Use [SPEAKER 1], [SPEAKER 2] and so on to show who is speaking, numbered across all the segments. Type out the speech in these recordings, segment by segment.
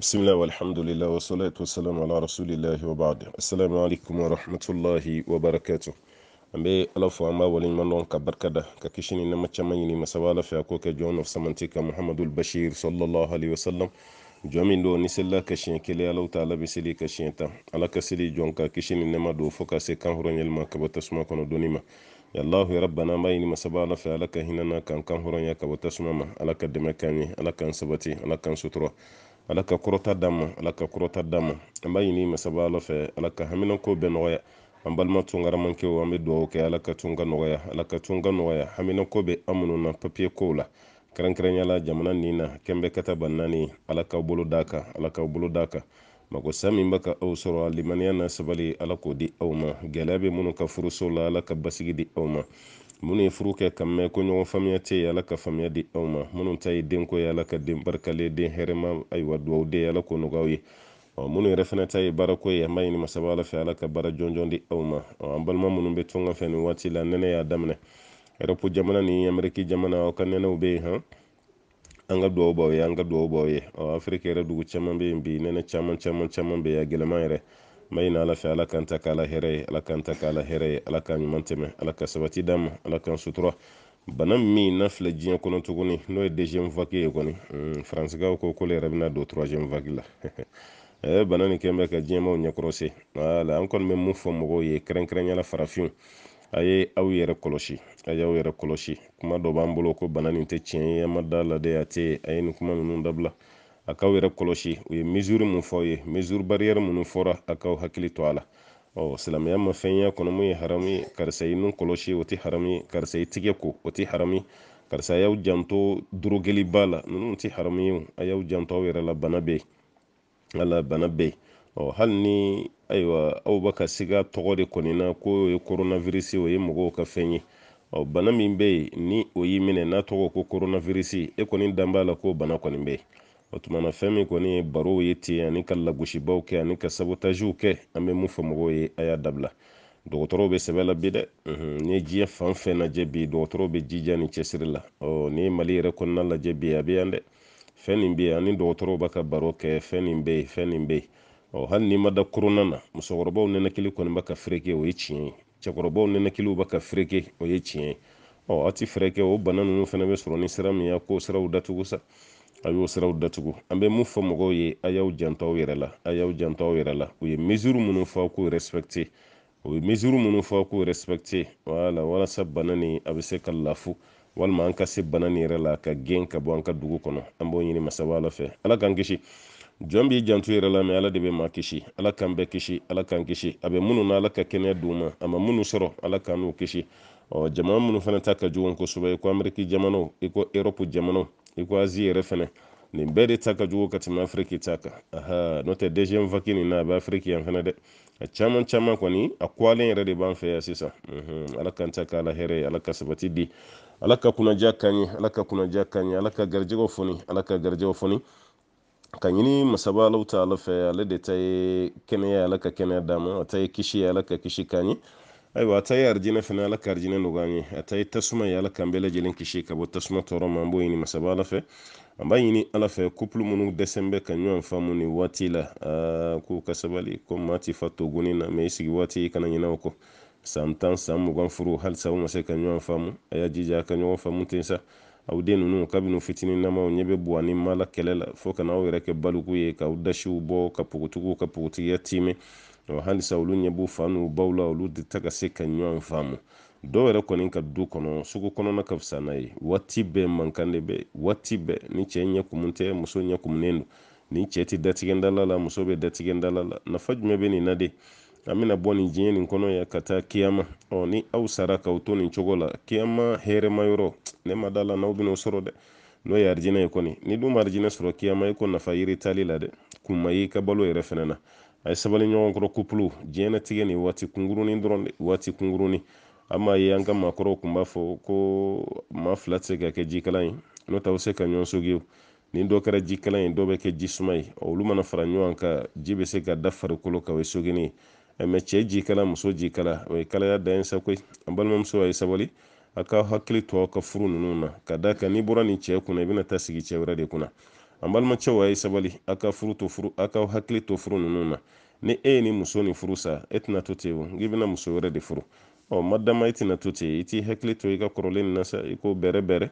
[SPEAKER 1] بسم الله والحمد لله والصلاة والسلام على رسول الله وبعد السلام عليكم ورحمة الله وبركاته أمي ألف وأما ولين من لونك بركة ككشني لما تشمعيني مسوالة في أكوك جون في سمنتك محمد البشير صلى الله عليه وسلم جامين دو نسي الله كشين كلي ألو تعالى بسلي كشين تا على كسلي جون ككشني لما دو فوق سيكان هرون يلما كبتسما كنو دوني ما يا الله ربنا ما يني مسوالة في ألك هنا كان كان هرون يكبتسما ما ألك دمكاني ألك أنسبتي ألك أنسترو ala ka kɔrɔta dama ala ka kɔrɔta dama an b'a ɲini masaba ala fɛ ala ka haminako bɛɛ nɔgɔya an balima tunkaramankɛw an be dugawu kɛ ala ka tun ka nɔgɔya ala ka tun ka nɔgɔya haminako bɛ an minnu na papiye kow la kɛrɛnkɛrɛnya jamana nin na kɛnbɛ kata ba ala k'aw bolo d'a kan ala k'aw bolo d'a kan sa min ka aw sɔrɔ alimaniya na sabali ala k'o di aw ma gɛlɛya be minnu ka furuso la ala ka basigi di aw ma munu ye furu kɛ kanmɛ koɲɔgɔn faamiya tɛ ye ala ka faamiya di aw ma minnu ta ye denko ye ala ka den barikale den hɛrɛma ayiwa duwaw de ye ala ko nɔgɔw ye minnu yɛrɛ fana ta ye baarako ye an b'a ɲini masaba ala fɛ ala ka baara jɔnjɔn di aw ma an balima minnu bɛ tɔn ka fɛ nin waati la nɛnɛ y'a daminɛ ɛrɛpu jamana ni ameriki jamana aw ka nɛnɛw bɛ yen han an ka duwaw b'aw ye an ka duwaw b'aw ye afiriki yɛrɛ dugu caman bɛ yen bi nɛnɛ caman caman caman bɛ yen a gɛlɛma yɛrɛ. mai na fɛ alakan kan ta k'a la hɛrɛ ye ala kan ta k'a la ɲuman tɛmɛ sabati d'a alakan sutura bana min n'a filɛ diɲɛ kɔnɔ tuguni n'o ye deuxième vague ye kɔni hmm, faransikaw ko k'olu yɛrɛ bɛna don troisième vague la bana nin kɛn bɛ ka diɲɛmaw ɲɛkɔrɔsi wala an kɔni bɛ mun fɔ mɔgɔw ye kɛrɛnkɛrɛnnenya farafinw a ye aw yɛrɛ kɔlɔsi a y'aw yɛrɛ kɔlɔsi kuma dɔ b'an bolo ko bana nin tɛ tiɲɛ ye an ma da la de a tɛ a ye nin kuma ninnu dabila a k'aw yɛrɛ kɔlɔsi u ye mesure mun fɔ aw ye barrière minnu fɔra a k'aw hakili to a la ɔ silamɛya ma fɛn y'a kɔnɔ mun ye haramu ye karisa i nun kɔlɔsi o tɛ haramu ye karisa i tigɛ ko o tɛ haramu karisa a y'aw janto dorogeli ba la ninnu tɛ haramu ye a y'aw janto aw yɛrɛ la bana bɛ yen ala bana bɛ yen ɔ hali ni ayiwa aw bɛ ka siga tɔgɔ de kɔni na ko o ye koronavirisi o ye mɔgɔw ka fɛn ye ɔ bana min bɛ yen ni o y'i minɛ n'a tɔgɔ ko koronavirisi e kɔni dan b'a la ko bana kɔni bɛ yen Mhm, o tuma fɛn min kɔni ye barow ye ten ani ka lagosibaw kɛ ani ka sabotajiw kɛ an bɛ mun fɔ mɔgɔw ye a y'a dabila dɔgɔtɔrɔw be sɛbɛ la bi dɛ ni ye diɲɛ fan fɛn lajɛ bi dɔgɔtɔrɔw be jija ni cɛsiri la ni ye mali yɛrɛ kɔnɔna lajɛ bi a bɛ yan dɛ fɛn nin bɛ ani dɔgɔtɔrɔw b'a ka baro kɛ fɛn nin bɛ yen fɛn nin bɛ yen hali n'i ma na musokɔrɔbaw nɛnɛkili kɔni b'a ka fereke o ye tiɲɛ ye cɛkɔrɔbaw nɛnɛkiliw b'a ka fereke o ye tiɲɛ ye a ti fɛɛrɛ o bana ninnu fana bɛ sɔrɔ ni sira min ye k'o siraw datugu sa a y'o siraw datugu an bɛ mun fɔ mɔgɔw ye a y'aw janto aw yɛrɛ la a y'aw janto aw yɛrɛ la u ye mesure minnu fɔ aw k'u respecter u ye mesure minnu fɔ aw k'u respecter wala walasa bana nin a bɛ se ka laafu walima an ka se bana nin yɛrɛ la ka gɛn ka bɔ an ka dugu kɔnɔ an b'o ɲini masaba ala fɛ ala k'an kisi jɔn b'i janto yɛrɛ la mɛ ala de bɛ maa kisi ala k'an bɛɛ kisi ala k'an kisi a bɛ minnu na ala ka kɛnɛya d'u ma a ma minnu sɔrɔ ala k'an n'u kisi ɔ jamana minnu fana ta ka jugu kosɛbɛ i ko ameriki jamanaw i ko erɔpu jamanaw ikwazi ko azi yɛrɛ fɛnɛ nin bɛɛ de ta ka jugu ka tɛmɛ afiriki ta kan aha n'o tɛ deuxième vague nin na a bɛ afiriki yan fɛnɛ dɛ a caman caman kɔni a kwalen yɛrɛ de b'an fɛ yan sisan mhm, ala k'an ta k'ala hɛrɛ ala ka sabati di ala ka kunaja ka ɲɛ ala ka kunaja ka ɲɛ ala ka garijɛgɛw foni ala ka garijɛgɛw foni ka ɲini masaba alaw ta ala fɛ ale de ta ye kɛnɛya ala ka kɛnɛya d'a ma a ta ye kisi ala ka kisi kan ɲɛ ayiwa a ta ye arijinɛ fɛnɛ ala ka arijinɛ nɔgɔya ye a ta ye tasuma ye ala k'an bɛɛ lajɛlen kisi ka bɔ tasuma tɔɔrɔ ma an b'o ɲini masaba ala fɛ an b'a ɲini ala fɛ kupulu minnu dɛsɛn bɛ ka ɲɔgɔn faamu nin waati la k'u ka sabali ko maa ti fa togoni na mɛ i sigi waati i kana ɲina o kɔ san tan san mugan furu halisa u ma se ka ɲɔgɔn faamu a y'a jija ka ɲɔgɔn faamu ten sa aw den ninnu kabini fitinin namaw ɲɛ bɛ bɔ ani mala kɛlɛ la fo kana aw yɛrɛ kɛ baliku ye k'aw dasiw bɔ ka pogotigiw ka pogotigiya tiimɛ na wa halisa olu ɲɛ b'u fa n'u baw la olu de ta ka se ka ɲɔgɔn faamu dɔw yɛrɛ kɔni ka du kɔnɔ sugu kɔnɔna ka fisa n'a ye waati bɛɛ mankan de bɛ waati bɛɛ ni cɛ ɲɛ kumun tɛ muso ɲɛ kumunen don ni cɛ tɛ datigɛ dala la muso bɛ datigɛ dala la nafa jumɛn bɛ nin na de an bɛna bɔ nin diɲɛ nin kɔnɔ yan ka taa kiyama ɔ ni aw sara k'aw to nin cogo la kiyama hɛrɛma yɔrɔ ne ma da la n'aw bɛn'o sɔrɔ dɛ n'o ye arijinɛ ye kɔni ni dun ma arijinɛ sɔrɔ kiyama e ko nafa yiri t'ale la dɛ kun ma y'i ka balo yɛrɛ fɛnɛ na a ye sabali ɲɔgɔnkɔrɔ kupulu diɲɛnatigɛ nin waati kunkurunin dɔrɔn waati kunkurunin an m'a ye an ka maakɔrɔw tun b'a fɔ ko maa fila tɛ se ka kɛ jikalan ye n'o tɛ a se ka ɲɔgɔn sogi o ni dɔ kɛra jikalan ye dɔ bɛ kɛ jisuma ye olu mana fara ɲɔgɔn kan ji bɛ se ka da farikolo kan o ye sogini ye mɛ cɛ jikala muso jikala o ye kalaya dan ye sa koyi an balimamuso a ye sabali a ka hakili to aw ka furu ninnu na ka d'a kan n'i bɔra nin cɛ kunna i bɛna taa sigi cɛ wɛrɛ de kunna an balimakɛw a ye sabali a ka furu to furu a ka hakili to furu ninnu na ni e ye ni muso ni furu sa e tɛna to ten o n'i bɛna muso wɛrɛ de furu ɔ oh, madama e tɛna to te i t'i hakili to i ka kɔrɔlen nin na sa i k'o bɛrɛ bɛrɛ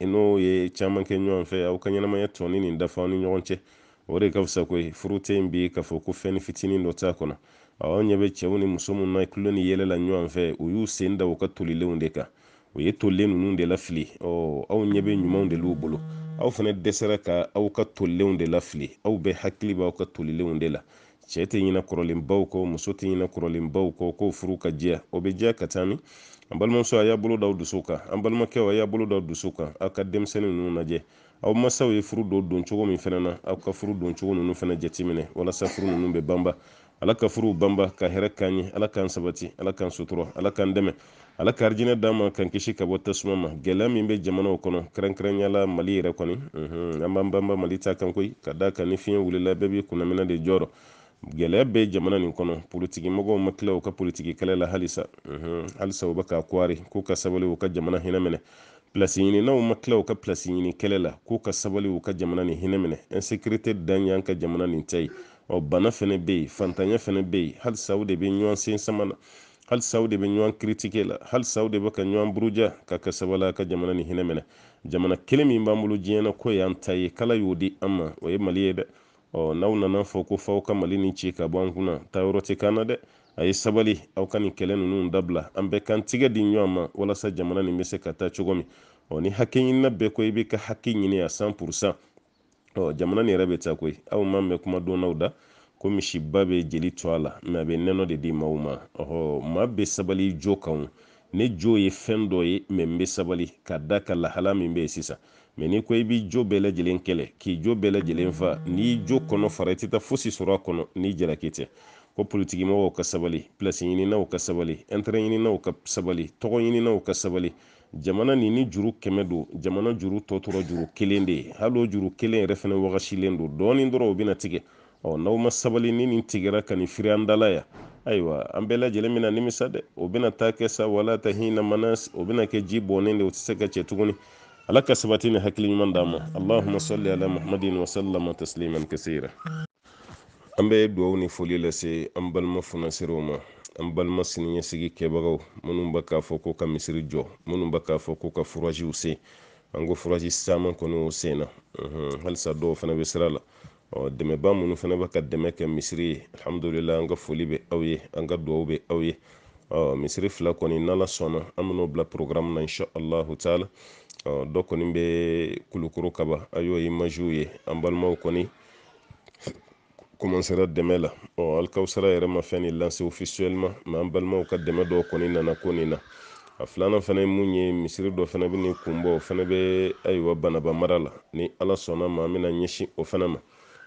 [SPEAKER 1] i n'o ye caman kɛ ɲɔgɔn fɛ aw ka ɲɛnamaya tɔni nin dafa ni ɲɔgɔn cɛ o de ka fisa koyi furu te yen bi k'a fɔ ko fɛn ni fitinin dɔ t'a kɔnɔ aw ɲɛ bɛ cɛw ni muso mun na tulo ni yɛlɛla ɲɔgɔn fɛ u y'u sen da u ka tolilenw de kan u ye tolilen ninnu de lafili ɔ oh, aw ɲɛ bɛ ɲumanw de l'u bolo aw fana dɛsɛra ka aw ka tolilenw de lafili aw bɛ hakili b'aw ka tolilenw de la cɛ tɛ ɲina kɔrɔlenbaw kɔ muso tɛ ɲina kɔrɔlenbaw kɔ k'o furu ka jɛya o bɛ jɛya ka taa min an balimamuso a y'a bolo d'aw dusu kan an balimakɛw a y'a bolo d'aw dusu kan aw ka denmisɛnnin ninnu lajɛ aw masaw ye furu don don cogo min fana na aw ka furu don cogo ninnu fana jateminɛ walasa furu nunu bɛ banba ala ka furuw banba ka hɛrɛ k'an ye ala k'an sabati ala k'an sutura ala k'an dɛmɛ ala ka arijinɛ d'an ma k'an kisi ka bɔ tasuma ma gɛlɛya min bɛ jamanaw kɔnɔ kɛrɛnkɛrɛnnenya mali yɛrɛ kɔni an b'an banba mali ta kan koyi ka d'a kan ni fiɲɛ wulila bɛɛ b'i kunnaminɛ de jɔrɔ gɛlɛya bɛ jamana nin kɔnɔ politigi mɔgɔw ma tila u ka politigi kɛlɛ la halisa mhm. halisa u bɛ k'a koari k'u ka sabali u ka jamana hinɛ minɛ pilasi ɲininaw ma tila u ka pilasi ɲini kɛlɛ la k'u ka sabali u ka jamana nin hinɛ minɛ ɛnsekirite dan y'an ka jamana nin ta ye ɔ bana fɛnɛ bɛ yen fantanya fɛnɛ bɛ yen halisa o de bɛ ɲɔgɔn sen sama na halisa saw de bɛ ɲɔgɔn kiritike la halisa saw de bɛ ka ɲɔgɔn buruja ka kɛ sabala ka jamana ni hinɛ minɛ jamana kelen min b'an bolo diɲɛ ko y'an ta ye kala y'o di an ma o ye mali ye dɛ ɔ n'aw nana fɔ ko f'aw ka mali ni ci ka bɔ an kunna taa yɔrɔ tɛ k'an na dɛ a ye sabali aw ka nin kɛlɛ ninnu dabila an bɛɛ kan tigɛ di ɲɔgɔn ma walasa jamana nin bɛ se ka taa cogo min ɔ ni hakɛ ɲinina bɛɛ ko i b'i ka hakɛ ɲini a san purusan ɔ jamana nin yɛrɛ bɛ taa koyi aw ma mɛn kuma don n'aw da ko misiba bɛ jeli to a la a bɛ nɛnɛ de di maaw ma ɔhɔ maa bɛ sabali jo kan ne jo ye fɛn dɔ ye n bɛ sabali ka da ka lahala min bɛ yen sisan n'i ko i b'i jo bɛɛ kɛlɛ k'i jo bɛɛ fa n'i jo kɔnɔ fara i tɛ taa fosi sɔrɔ a kɔnɔ n'i jalaki tɛ ko politigimɔgɔw ka sabali pilasi ɲininaw ka sabali ɛntɛrɛ ɲininaw ka sabali tɔgɔ ɲininaw ka sabali jamana nin ni juru kɛmɛ don jamana juru tɔ tora juru kelen de ye hali o juru kelen yɛrɛ fana wagasilen don dɔɔnin dɔrɔn o bɛna tigɛ ɔ n'aw ma sabali ni nin tigɛra ka nin firi an dala yan ayiwa an bɛɛ lajɛlen bɛna nimisa dɛ o bɛna taa kɛ sa wala ta hina mana o bɛna kɛ ji bɔnnen de o tɛ se ka cɛ tuguni ala ka sabati ni hakili ɲuman d'an ma allahumma salli ala muhammadin wa tasliman kasira an bɛ duwawu ni foli lase an balima funasiriw ma an balima siniɲɛsigi kɛbagaw minnu bɛ k'a fɔ ko ka misiri jɔ minnu bɛ k'a fɔ ko ka furajiw se an ko furaji saman kɔni o sen na halisa dɔw fana bɛ sira la ɔ dɛmɛba minnu fana bɛ ka dɛmɛ kɛ misiri ye alihamudulila an ka foli bɛ aw ye an ka dugawu bɛ aw ye misiri fila kɔni n'ala sɔnna an bɛ n'o bila porogaramu na insha taala dɔ kɔni bɛ kulukoro kaba a y'o imaziw ye an balimaw kɔni komansera dɛmɛ la alikawusara yɛrɛ ma fɛn de lanse ofisiyɛliman mɛ an balimaw ka dɛmɛ dɔw kɔni nana ko nin na a filanan fana ye mun ye misiri dɔ fana bɛ n'i kunbɔ o fana bɛ ayiwa banaba mara la ni ala sɔnna ma an bɛna ɲɛsin o fana ma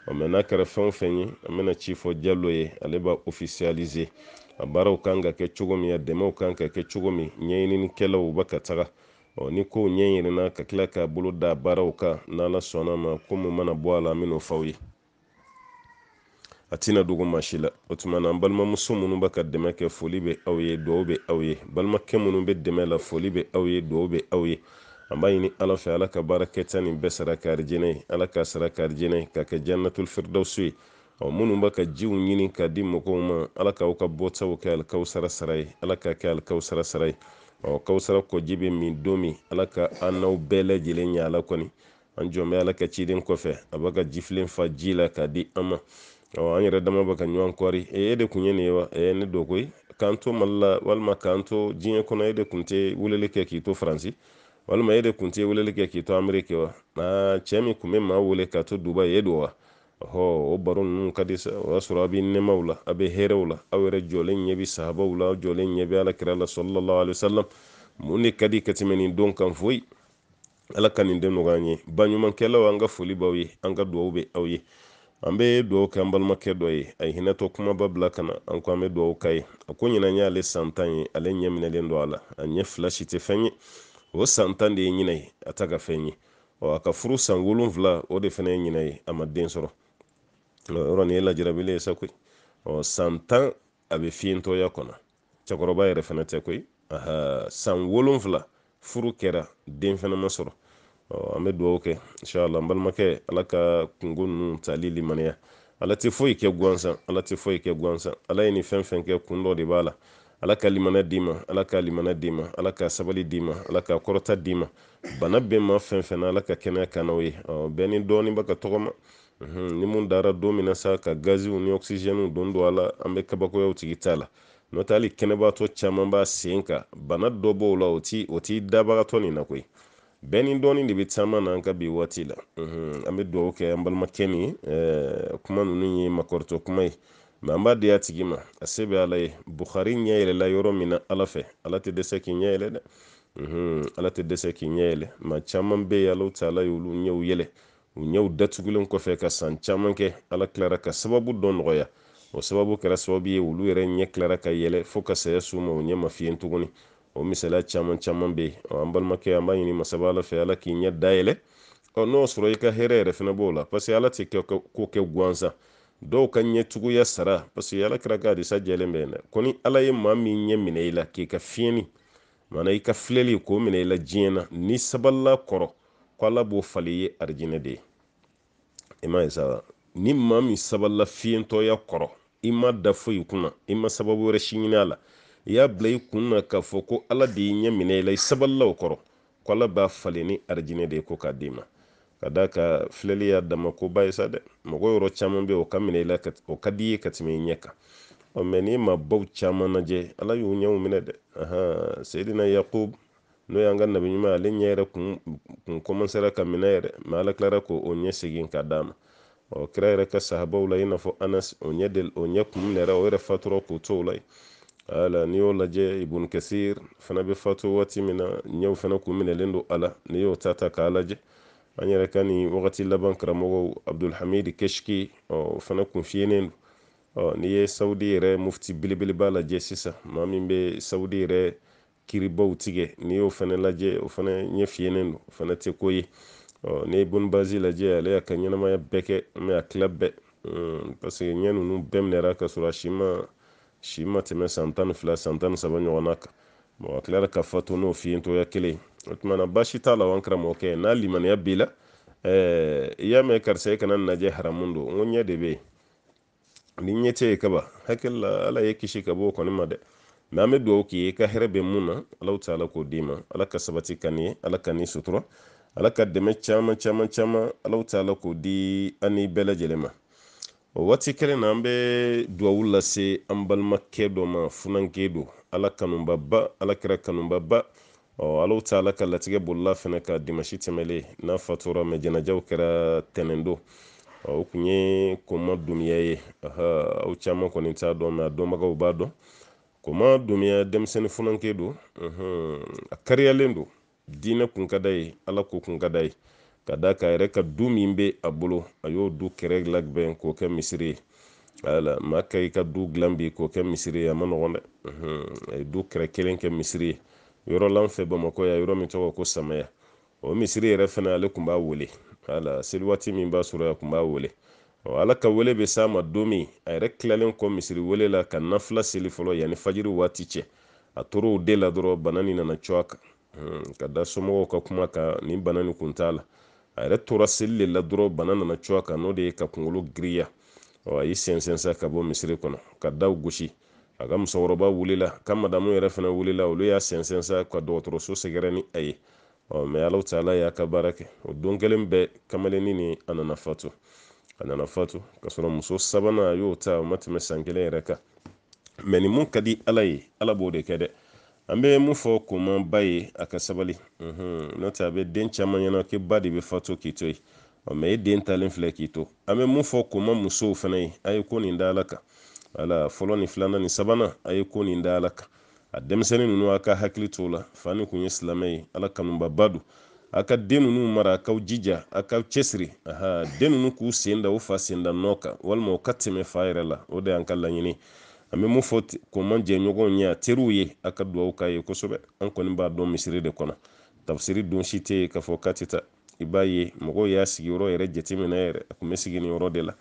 [SPEAKER 1] mɛ n'a kɛra fɛn o fɛn ye an bɛna ci fɔ jalo ye ale b'a ofisiyalize a baaraw kan ka kɛ cogo min a dɛmɛw kan ka kɛ cogo min ɲɛɲininikɛlaw bɛ ka taga ɔ ni kow ɲɛɲinina ka tila k'a bolo da baaraw kan n'ala sɔnna ma ko mun mana bɔ a la an bɛ n'o f'aw ye a tɛna dogo maa si la o tuma na an balimamuso minnu bɛ ka dɛmɛ kɛ foli bɛ aw ye dugawu bɛ aw ye balimakɛ minnu bɛ dɛmɛ la foli bɛ aw ye dugawu bɛ aw ye an b'a ɲini ala fɛ ala ka baara kɛta nin bɛɛ sara ka ye ala k'a sara ka k'a kɛ jannatul firdawsu ye minnu b'a ka jiw ɲini k'a di mɔgɔw ma ala k'aw ka bɔtaw kɛ alikaw sara sara ye ala k'a kɛ alikaw sara sara ye ɔ kawusara kɔji bɛ min don min ala ka an n'aw bɛɛ lajɛlen ɲɛ ala kɔni an jɔn bɛ ala ka ciden kɔfɛ a b'a ka jifilen fa ji la k'a di an ma ɔ an yɛrɛ dama bɛ ka ɲɔgɔn kɔri e de kun ye nin ye wa ee ne dɔ koyi k'an to mali la walima k'an to diɲɛ kɔnɔ e de kun tɛ weleli kɛ k'i to faransi walma yede kunti wulelike kito amérique wa na cemi kume ma wule kato duba yedu wa ho wo baru nun kadi sa wa sura bi nemaw la abe herew la awere jole ñebi sahabaw la jole ñebi ala kira la sallallahu alayhi wasallam muni kadi katimeni don kan foyi ala kanin de nuga ñe bañuman kelaw anga foli baw ye anga duwaw be aw ye an be duwaw kɛ an balimakɛ dɔ ye a hinɛtɔ kuma ba bila ka na an ko an be duwaw ka ye a ko ɲina ɲaale santan ye ale ɲɛminɛlen dɔ a la a ɲɛ fila si tɛ fɛn ye o san tan de ye ɲinɛ ye a ta ka fɛn ye a ka furu san wolonfila o de fana ye ɲinɛ ye a ma den sɔrɔ yɔrɔ nin ye lajarabilen ye sa koyi san tan a bɛ fiyentɔya kɔnɔ cɛkɔrɔba yɛrɛ fana tɛ koyi san wolonfila furu kɛra den fana ma sɔrɔ an bɛ dugawu kɛ inshala n balimakɛ ala ka kungo ninnu tali limaniya ala tɛ foyi kɛ gansan ala tɛ foyi kɛ gansan ala ye nin fɛn fɛn kɛ kun dɔ de b'a la ala ka limana d'i ma ala ka limana d'i ma ala ka sabali d'i ma ala ka kɔrɔta d'i ma bana bɛɛ ma fɛn ala ka kɛnɛya ka n'aw ye bɛɛ ni dɔɔni bɛ ka tɔgɔma ni mun dara don min sa ka gaziw ni ɔkisizɛniw don don a la an bɛ kabakoyaw tigi t'a la n'o tɛ hali kɛnɛbaatɔ caman b'a sen kan bana dɔ b'o la o ti dabagatɔ nin na koyi bɛɛ ni dɔɔni de bɛ taama na an ka bi waati la an bɛ dugawu kɛ an balimakɛ min kuma nunu ye makɔrɔtɔ kuma ye mɛ an b'a di a tigi ma a se bɛ ala ye bukhari ɲɛ yɔrɔ min na ala fɛ ala tɛ dɛsɛ k'i ɲɛ dɛ ala tɛ dɛsɛ k'i ɲɛ ma caman bɛ yen alaw ta ala y'olu ɲɛw yɛlɛ u ɲɛw datugulen kɔfɛ ka san caman kɛ ala tilara ka sababu dɔ nɔgɔya o sababu kɛra sababu ye olu yɛrɛ ɲɛ tilara ka yɛlɛ fo ka saya s'u ma u ɲɛ ma fiyen tuguni o misaliya caman caman bɛ yen an balimakɛ an b'a ɲini masaba ala fɛ ala k'i ɲɛ dayɛlɛ ɔ n'o sɔrɔ i ka hɛrɛ yɛrɛ fana b'o la paseke ala tɛ kɛ ko kɛ gansan dɔw ka ɲɛtuguya sara paseke alakira ka hadisa jɛlen bɛ na ko ni ala ye maa min ɲɛ minɛ i la k'i ka fiɲɛni mana i ka filɛli k'o minɛ i la diɲɛ na ni sabalila kɔrɔ ko ala b'o fali ye arijinɛ de ye i ma ye sa ni maa min sabalila fiɲɛtɔya kɔrɔ i ma da foyi kunna i ma sababu wɛrɛ si ɲini a la i y'a bila i kun na k'a fɔ ko ala de y'i ɲɛ minɛ i la i sabalila o kɔrɔ ko ala b'a falen ni arijinɛ de ye ko k'a d'i ma ka da ka filɛli y'a dama ko ba ye sa dɛ mɔgɔ yɔrɔ caman bɛ o ka minɛ i la o ka di i ye ka tɛmɛ i ɲɛ kan ɔ mɛ n'i ma baw caman lajɛ ala y'u ɲɛw minɛ dɛ ahan seyidina yakob n'o y'an ka nabi ɲuman ale ɲɛ yɛrɛ kun kun kɔmansera ka minɛ yɛrɛ mɛ ala tilara k'o ɲɛ segin ka d'a ma ɔ kira yɛrɛ ka sahabaw la i n'a fɔ anas o ɲɛ del o ɲɛ kun minɛra o yɛrɛ fatura k'o to o la yen wala n'i y'o lajɛ ibun kasir fana bɛ fatu waati min na ɲɛw fana kun minɛlen don a la n'i y'o ta ta k'a lajɛ an yɛrɛ ka nin wagati laban karamɔgɔ abdulhamidi kɛsiki o fana kun fiyɛnen don n'i ye saudi yɛrɛ mufti belebeleba lajɛ sisan maa min bɛ sawudi yɛrɛ kiribaw tigɛ n'i y'o fana lajɛ o fana ɲɛ fiyɛnen don o fana tɛ ko ye n'i ye bonibazi lajɛ ale y'a ka ɲɛnamaya bɛɛ kɛ mɛ a tila bɛɛ hmm, paseke ɲɛ ninnu bɛɛ minɛra ka sɔrɔ a si ma si ma tɛmɛ san tan ni fila san tan ni saba ɲɔgɔnna kan a tilara ka fato n'o fiyɛntoya kelen o tumana basi t'a la an eh, karamɔgɔkɛ n'a limaniya b'i la i y'a mɛn karisa i kana najɛ haramu don n ko ɲɛ de bɛ yen ni ɲɛ tɛ ye kaba hakili la ala ye kisi ka bɔ kɔni ma dɛ mɛ an bɛ dugawu k'i ye ka hɛrɛ bɛ mun na ala ta ala k'o d'i ma ala ka sabati ka ni ala ka ni sutura ala ka dɛmɛ caman caman caman ala ta ala k'o di an ni ma o waati kelen na an bɛ dugawu lase an balimakɛ dɔ ma funakɛ don ala kanubaba ala kɛra kanubaba ala tala ka latigɛ bolila fɛnɛ ka dimasi tɛmɛlen n'a fatura mɛ janajaw kɛra tɛnɛndon o kun ye koma dumiya ye aw caman kɔni t'a dɔn mɛ a dɔnbagaw b'a dɔn koma dumiya denmisɛnnin funanke do a kariyalen don diinɛ kun ka da ye ala ko kun ka da ye ka da ka yɛrɛ ka du min bɛ a bolo a y'o du kɛrɛ labɛn k'o kɛ misiri ye wala maa ka i ka du dilan bi k'o kɛ misiri ye a ma nɔgɔn dɛ a ye du kɛrɛ kelen kɛ misiri ye yɔrɔ la an fɛ bamakɔ yan yɔrɔ min tɔgɔ ko samaya o misiri yɛrɛ fana ale tun b'a wele wala seli waati min b'a sɔrɔ a tun b'a wele ala ka wele bɛ s'a ma don min a yɛrɛ kilalen kɔ misiri wele la ka nafila seli fɔlɔ yanni fajiri waati cɛ a tora o de la dɔrɔn bana nin nana cɔ a kan hmm, ka da somɔgɔw ka kuma kan nin bana nin kun t'a la a yɛrɛ tora seli de la dɔrɔn bana nana cɔ a kan n'o de ye ka kunkolo giriya a y'i sɛnsɛn sa ka bɔ misiri kɔnɔ ka daw gosi a ka musokɔrɔba wulila ka madamu yɛrɛ fana wulila olu y'a sɛnsɛn sa ka dɔgɔtɔrɔso sɛgɛrɛ ni a ye mɛ alaw taala y'a ka baara kɛ o don kelen bɛɛ kamalennin ni a nana fatu a nana fatu ka sɔrɔ muso sabanan a y'o ta o ma tɛmɛ san kelen yɛrɛ kan mɛ ni mun ka di ala ye ala b'o de kɛ dɛ an bɛ mun fɔ koman ba ye a ka sabali n'o tɛ a bɛ den caman ɲɛna k'i ba de bɛ fatu k'i to yen mɛ e den talen filɛ k'i to an bɛ mun fɔ koman musow fana ye a ye ko nin da ala kan wala fɔlɔ ni filanan ni sabanan a ye ko nin da ala kan a denmisɛnnin ninnu a ka hakili t'o la fa kun ye silamɛ ye ala kanubaba don a ka den ninnu mara a kaw jija a kaw cɛsiri aha den ninnu k'u sen da u fa sen da nɔ kan walima u ka tɛmɛ fa yɛrɛ la o de y'an ka laɲini an bɛ mun fɔ kɔman jɛɲɔgɔnw ye a teriw ye a ka duwawu k'a ye kosɛbɛ an kɔni b'a dɔn misiri de kɔnɔ tafsiri don si tɛ yen k'a fɔ k'a tɛ taa i b'a ye mɔgɔw y'a sigiyɔrɔ yɛrɛ jateminɛ yɛrɛ a tun bɛ sigi nin yɔrɔ de la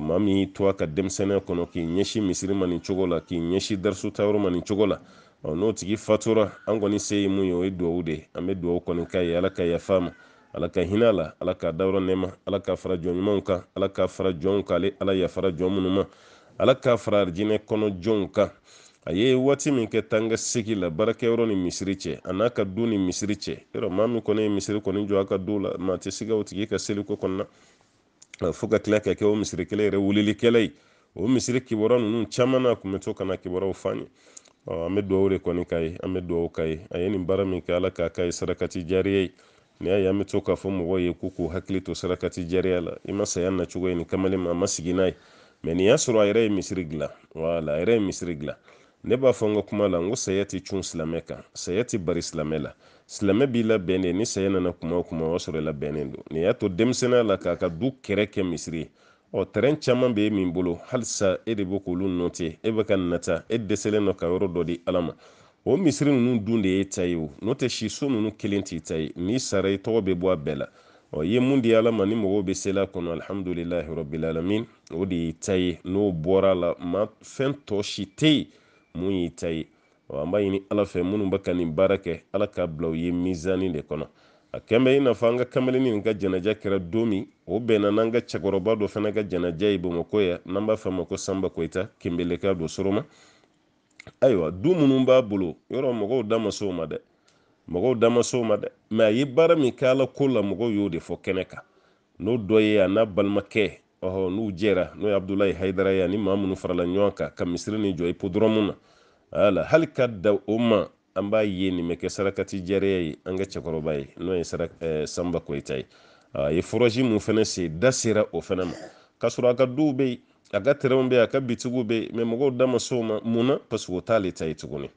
[SPEAKER 1] maa min y'i to a ka denmisɛnninya kɔnɔ k'i ɲɛsin misiri ma nin cogo la k'i ɲɛsin darisu tayɔrɔ ma nin cogo la n'o tigi fatura an kɔni se ye mun ye o ye duwawu de an bɛ duwawu kɔni k'a ye ala ka yafa ma ala ka hinɛ a la ala k'a dayɔrɔ nɛma ala k'a fara jɔn ɲumanw kan ala k'a fara jɔnw kan ale ala yafara jɔn minnu ma ala k'a fara arijinɛ kɔnɔ jɔnw kan a ye waati min kɛ tanga ka segi la baarakɛyɔrɔ ni misiri cɛ a n'a ka du ni misiri cɛ yɔrɔ maa min kɔni ye misiri kɔni jɔ a ka du la maa tɛ siga o tigi ka seliko kɔnɔna fo ka tila ka kɛ o misiri kelen yɛrɛ wulili kɛlɛ ye o misiri kibaruya ninnu caman na a kun bɛ to ka na kibaruyaw fɔ an ye an bɛ dugawu de kɔni k'a ye an bɛ dugawu k'a ye a ye nin baara min kɛ ala k'a k'a ye sarakati jariya ye ni y'a ye an bɛ to k'a fɔ mɔgɔw ye ko k'u hakili to sarakati jariya la i ma saya nacogo ye nin kamalen ma a ma sigi n'a ye mɛ nin y'a sɔrɔ a yɛrɛ ye misiri dilan wala a yɛrɛ ye misiri dilan ne b'a fɔ n ka kuma la n ko saya tɛ cun silamɛ kan saya tɛ bari silamɛ la silamɛ b'i labɛnnen ni saya nana kuma o kuma o y'a sɔrɔ i labɛnnen don nin y'a to denmisɛnninya la k'a ka du kɛrɛ kɛ misiri ye ɔ tɛrɛn caman bɛ e min bolo halisa e de bɛ k'olu nɔti e bɛ ka nata e dɛsɛlen nɔ ka yɔrɔ dɔ di ala ma o misiri ninnu dun de y'e ta ye o n'o tɛ siso ninnu kelen t'i ta ye n'i sara i tɔgɔ bɛ bɔ a bɛɛ la ɔ i ye mun di ala ma ni mɔgɔw bɛ sela kɔnɔ alihamudulilayi yɔrɔbilalamin o de y'i ta ye n'o bɔra la ma fɛn tɔ si tɛ yen mun y'i ta ye wa an b'a ɲini ala fɛ minnu bɛ ka nin baara kɛ ala k'a bila u ye mizani de kɔnɔ a kɛnbɛ i n'a fɔ an ka kamalennin nin ka jɛnɛja kɛra don min o bɛnna n'an ka cɛkɔrɔba dɔ fana ka jɛnɛja ye bamakɔ yan n'an b'a fɔ ko sanba koyita kenbeleka don soroma ayiwa du minnu b'a bolo yɔrɔ mɔgɔw da ma s'o ma dɛ mɔgɔw da ma s'o ma dɛ mɛ a ye baara min kɛ ala ko la mɔgɔw y'o de fɔ kɛnɛ kan n'o dɔ ye a n'a balimakɛ ɔhɔ n'u jɛra n'o ye abudulayi hayidara ye ani maa minnu farala ɲɔgɔn kan ka misiri ni jɔ i na wala hali ka da o ma an b'a ye nin bɛ kɛ sarakati jɛya ye an ka cɛkɔrɔba ye n'o ye sanba eh, koyita ah, ye a ye furaji mun fana se da sera o fana ma k'a sɔrɔ a ka duw bɛ yen a ka terɛnw bɛ yen a ka bitigiw bɛ yen mɛ mɔgɔw da ma se o ma mun na paseke o t'ale ta ye tuguni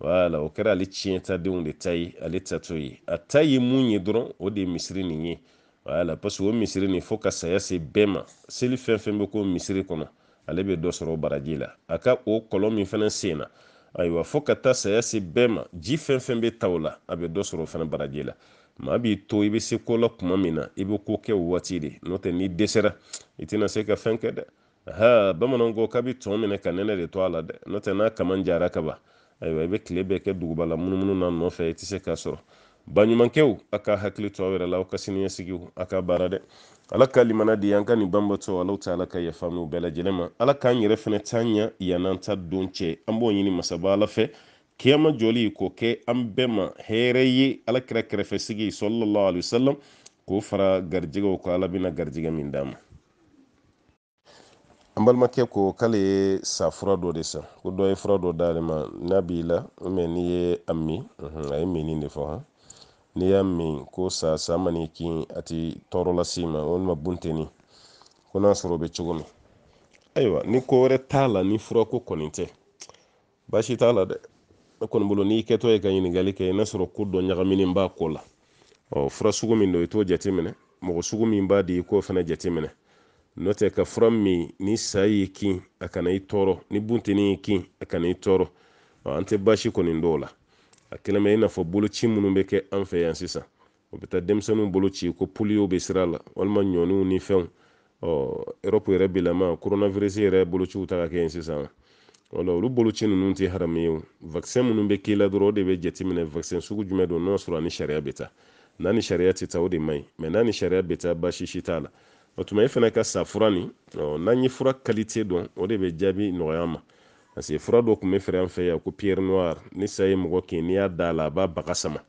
[SPEAKER 1] wala o kɛra ale tiɲɛtadenw de ta ye ale ta t'o ye a ta ye mun ye dɔrɔn o de ye misiri nin ye wala parce que o misiri nin fo ka saya se bɛɛ ma seli fɛn fɛn bɛ ko misiri kɔnɔ ale bɛ dɔ sɔrɔ baraji la a ka o kɔlɔn min fana sen na ayiwa fɔɔ ka ta saya se bɛɛ ma ji fɛn fɛn bɛ taw la a be dɔ sɔrɔ o fana baraji la ma b'i to i be se ko la kuma min na i be ko kɛ waati de n'o tɛ n'i dɛsɛra i tɛna se ka fɛn kɛ dɛ ha bamananw ko k'a bɛ tɔn minɛ ka nɛnɛ de to a la dɛ n'o tɛ n'a kaman jara ka ban ayiwa i bɛ tile bɛɛ kɛ dugubala la munumunu na nɔfɛ i tɛ se k'a sɔrɔ baɲumankɛw a ka hakili to aw yɛrɛ la aw ka siniɲɛsigiw a ka baara dɛ ala ka limana di an ka nin banbatɔ alaw ta ala ka yafa n'u bɛɛ lajɛlen ma ala k'an yɛrɛ fɛnɛ ta ɲa yann'an ta don cɛ an b'o ɲini masaba ala fɛ kiyama jɔli k'o kɛ an bɛɛ ma hɛɛrɛ ye ala kɛra kɛrɛfɛsigi sallallahu alaihi wasallam k'o fara garijɛgɛw ko ala bɛna garijɛgɛ min d'a ma an balimakɛ ko k'ale ye sa fura dɔ de san ko dɔ ye fura dɔ d'ale ma n'a b'i la n'i ye a min uhm, a ye minin de fɔ han n'i y'a min ko sa sa ki ati toro la sima on ma walima bunteni kuna soro be o aywa ni ko wɛrɛ t'a ni fura ko koninte bashi tala de kon bulu kɔni bolo n'i kɛtɔ ye ka ɲininkali kɛ n'a sɔrɔ ko nyaga mini b'a ko la o fura sugu min do to jati jateminɛ mo sugu min b'a di k'o fana jati n'o note ka from min ni sa ki akana itoro kana i ni bunteni y'i kin a kana i tɔɔrɔ an a kelen bɛ i n'a fɔ boloci minnu bɛ kɛ an fɛ yan sisan o bɛ taa denmisɛnninw bolo ci ko poliyo bɛ sira la walima ɲɔniw ni fɛnw ɔ yɔrɔpo yɛrɛ bilama koronavirisi yɛrɛ bolociw ta ka kɛ yen sisan wala olu boloci ninnu tɛ haramu ye o minnu bɛ k'i la dɔrɔn o de bɛ jateminɛ sugu jumɛn don n'o y'a sɔrɔ ani sariya bɛ taa n'a ni sariya tɛ taa o de man ɲi mɛ n'a ni sariya bɛ taa baasi si t'a la o tuma e fana ka sa fura nin ɔ n'an ye fura kalite dɔn o de bɛ jaabi nɔgɔya ma parce que fura dɔ kun bɛ feere an fɛ yan ko piyɛri nuwari ni sa ye mɔgɔ kin n'i y'a da la a b'a baga sama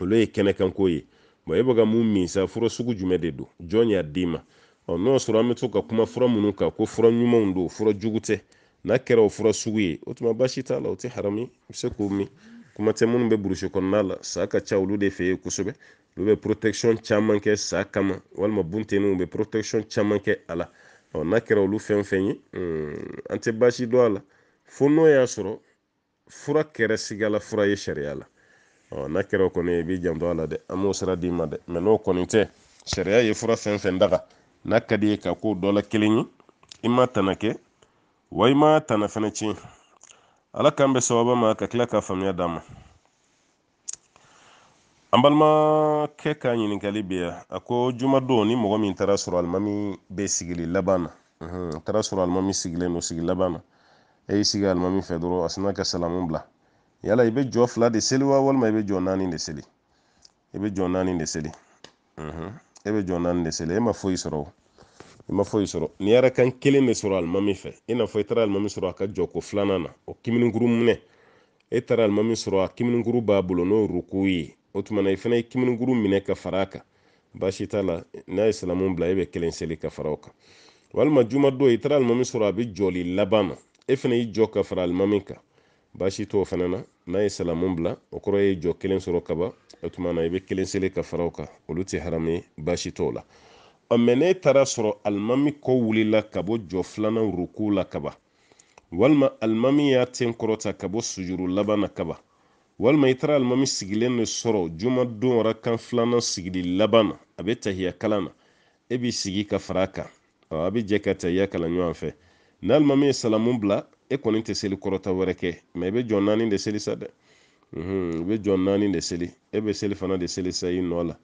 [SPEAKER 1] olu ye kɛnɛ ye bɔn e bɛ mun min sa fura sugu jumɛn de don jɔn y'a d'i ma ɔ n'o sɔrɔ an bɛ to ka kuma fura minnu kan ko fura ɲumanw don fura jugu tɛ n'a kɛra o fura sugu ye o tuma baasi t'a la o tɛ haramu i bɛ se k'o min kuma tɛ minnu bɛ burusi kɔnɔna la sa ka ca olu de fɛ yen kosɛbɛ olu bɛ protection caman kɛ sa kama walima bunteninw bɛ protection caman kɛ a la n'a kɛra olu fɛn fɛn ye an tɛ baasi dɔn a la fo n'o y'a sɔrɔ fura kɛra sigala fura ye sariya la n'a kɛra o kɔni i b'i janto a la dɛ an b'o sira d'i ma dɛ mɛ n'o kɔni tɛ sariya ye fura fɛn fɛn daga n'a ka d'i ye ka k'o dɔ la kelen ye i ma tana kɛ wa i ma tana fɛnɛ tiɲɛ ala k'an bɛ sababa ma ka tila k'a faamuya d'an ma an balimakɛ ka ɲininkali bɛ yan a ko jumadon ni mɔgɔ min taara sɔrɔ alimami bɛ sigili laban na taara sɔrɔ alimami sigilen don sigi laban na e y'i sigi alimami fɛ dɔrɔn a sina ka salamu bila yala i bɛ jɔ fila de seli wa walima i bɛ jɔ naani de seli i bɛ jɔ naani de seli e bɛ jɔ naani de seli e ma foyi sɔrɔ i e ma foyi sɔrɔ n'i yɛrɛ kan kelen de sɔrɔ alimami fɛ i e n'a fɔ i e taara alimami sɔrɔ a ka jɔ ko filanan na o kiminikuru minɛ e taara alimami sɔrɔ a kiminikuru b'a bolo n'o ruku ye o tumana i fana ye kiminikuru minɛ ka fara a kan baasi t'a la n'a ye salamu bila e bɛ kelen seli ka fara o kan walima juma don i taara alimami sɔrɔ a bɛ jɔli laban na e fana y'i jɔ ka fara alimami kan baasi t'o fana na n'a ye salamu bila o kɔrɔ ye jɔ kelen sɔrɔ kaban o tuma i bɛ kelen seli ka fara o kan olu tɛ haramu ye baasi t'o la ɔ mɛ n'e taara sɔrɔ alimami kɔ wulila ka bɔ jɔ filanan ruku la kaban walima alimami y'a ten ka bɔ sujuru laban na kaban walima i taara alimami sigilen de sɔrɔ juma don wɛrɛ kan filanan sigili laban na a bɛ tahiya kalan na e b'i sigi ka fara a kan a bɛ jɛ ka tahiya kalan ɲɔgɔn fɛ ni alimami ye salamu bila e kɔni tɛ seli kɔrɔta wɛrɛ kɛ mɛ i bɛ jɔn naani de seli sa dɛ i bɛ jɔn naani de seli e bɛ seli fana de seli sa i nɔ la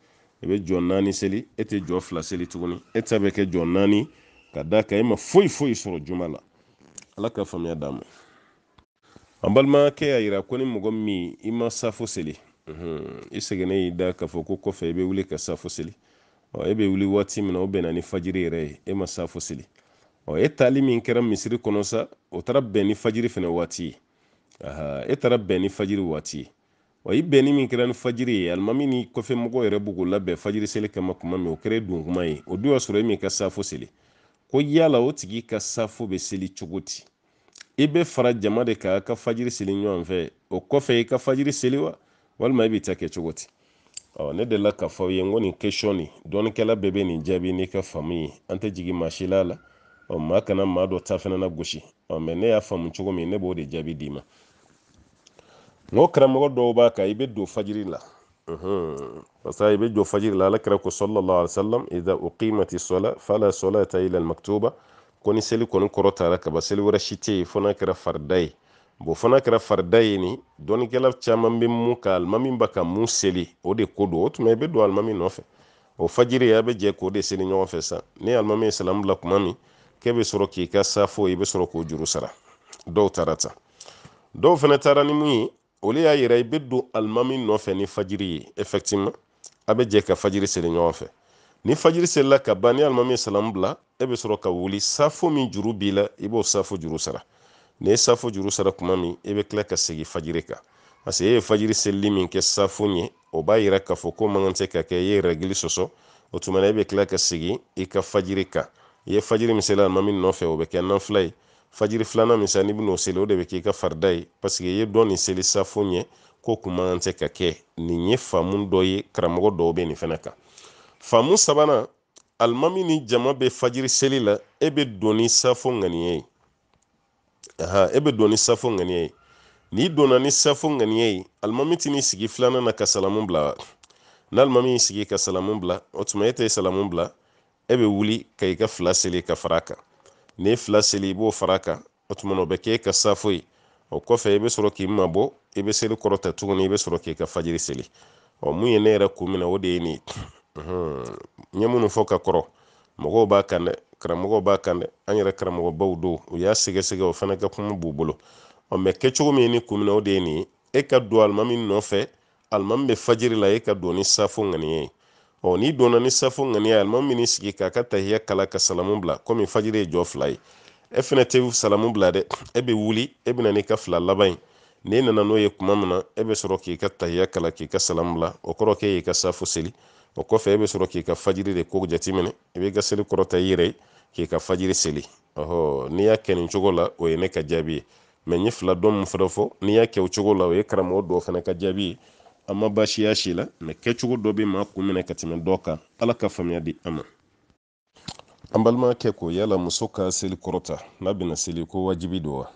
[SPEAKER 1] i bɛ jɔn naani seli e tɛ jɔ fila seli tuguni e ta bɛ kɛ jɔn naani ka d'a kan e ma foyi foyi sɔrɔ juma la ala ka faamuya d'a ma an balimakɛ y'a yira ko ni mɔgɔ e min i ma safo mhm. e seli i sɛgɛnnen y'i e da k'a fɔ ko kɔfɛ i bɛ wuli ka safo seli e bɛ wuli waati min na o bɛnna ni fajiri yɛrɛ ye e ma safo seli e taali min kɛra misiri kɔnɔ sa o taara bɛn ni fajiri fɛnɛ waati ye e taara bɛn ni fajiri waati ye wa i bɛnni min kɛra ni fajiri ye alimami ni kɔfɛ mɔgɔw yɛrɛ b'u k'u labɛn fajiri seli kama kuma min o kɛra dun kuma ye o dun y'a sɔrɔ e min ka safo seli ko yala o tigi ka safo bɛ seli cogo di i bɛ fara jama de kan ka fajiri seli ɲɔgɔn fɛ o kɔfɛ i ka fajiri seli wa walima i b'i ta kɛ cogo di ɔ ne delila k'a fɔ aw ye n ko nin question nin dɔnnikɛla bɛɛ bɛ nin jaabi n'i ka faamu ye an tɛ jigin maa si la a la ɔ maa kana maa dɔ ta fana na gosi ɔ mɛ ne y'a faamu cogo min ne b'o de jaabi d'i ma n ko karamɔgɔ dɔw b'a kan i bɛ don fajiri la parce que i bɛ jɔ fajiri la ala kɛra ko sɔlɔ la alisalam idha uqimati sɔla fala sɔlata ila almaktuba ko ni seli kɔni kɔrɔtara kaba seli wɛrɛ si tɛ yen fo n'a kɛra farida ye bon fo kɛra farida ye nin dɔnnikɛla caman bɛ mun ka alimami ba ka mun seli o de ko don o tuma i bɛ don alimami nɔfɛ o fajiri a bɛ jɛ k'o de seli ɲɔgɔn fɛ sa ni alimami ye salamu bila kuma min k'e bɛ sɔrɔ k'i ka safo i bɛ sɔrɔ k'o juru sara dɔw taara ta dɔw fana taara ni mun ye olu y'a yira i bɛ don alimami nɔfɛ ni fajiri ye effectivement a bɛ jɛ ka fajiri seli ɲɔgɔn fɛ ni fajiri selila ka ban ni alimami ye salamu bila e bɛ sɔrɔ ka wuli safo min juru b'i la i b'o safo juru sara ni ye safo juru sara kuma min e bɛ tila ka segin fajiri kan parce que e ye fajiri selili min kɛ safo ye o b'a yira k'a fɔ ko man kan tɛ ka kɛ i ye rɛgili sɔsɔ o tuma na e bɛ tila ka segin i ka fajiri kan i ye fajiri min seli alimami nɔfɛ o bɛ kɛ nan fila ye fajiri filanan min sa n'i bɛn'o seli o de bɛ k'i ka farida ye paseke i ye dɔ nin seli safo ɲɛ ko kun man kan tɛ ka kɛ nin ye faamu dɔ ye karamɔgɔ dɔw bɛ nin fana kan faamu sabana alimami ni jama bɛ fajiri seli la e bɛ don e ni safo ŋaniya ye ahan e bɛ don ni safo ŋaniya ye n'i donna ni safo ŋaniya ye alimami t'i n'i sigi filanan na ka salamu bila n'alimami y'i sigi ka salamu bila o tuma e tɛ salamu bila e bɛ wuli ka i ka fila seli ka fara a kan n'i e fila seli i b'o fara a kan o tuma na o bɛ k'e ka safo ye o kɔfɛ i bɛ sɔrɔ k'i mabɔ i bɛ seli kɔrɔta tuguni i bɛ sɔrɔ k'i ka fajiri seli ɔ mun ye ne yɛrɛ kun minɛ o de ye nin ye Uhuh. ñamunu fo ka koro mogoo b'a kande karamogoo b'a kande an yɛrɛ karamogo baw do u y'a sɛgɛsɛgɛ o fana ka kuma b'u bolo ɔ mɛ kɛcogo min ni kumina o de ye nin e ka don alimami nɔfɛ alimami bɛ fajiri la e ka don ni safo ŋaniya ye ɔ n'i donna ni safo ŋaniya ye alimami min'i sigi k'a ka tahiya kala ka salamu bila komi fajiri ye jɔ fila ye e fɛnɛ tɛ salamu bila dɛ e bɛ wuli e bɛ na n'i ka fila laban ye n'i nana n'o ye kuma min na e bɛ sɔrɔ k'i ka tahiya kala k'i ka salamu bila o kɔrɔ k'e y'i ka safo seli o kɔfɛ e bɛ sɔrɔ k'i ka fajiri de ko jateminɛ i b'i ka seli kɔrɔta i yɛrɛ ye k'i ka fajiri seli ɔhɔ n'i y'a kɛ nin cogo la o ye ne ka jaabi ye mɛ n ye fila dɔn min fana fɔ n'i y'a kɛ o cogo la o ye karamɔgɔ dɔw fana ka jaabi ye a ma baasi y'a si la mɛ kɛcogo dɔ bɛ maa kun minɛ ka tɛmɛ dɔ kan ala ka faamuya di a ma an balimakɛ ko yala muso ka seli kɔrɔta n'a bɛna seli ko wajibi don wa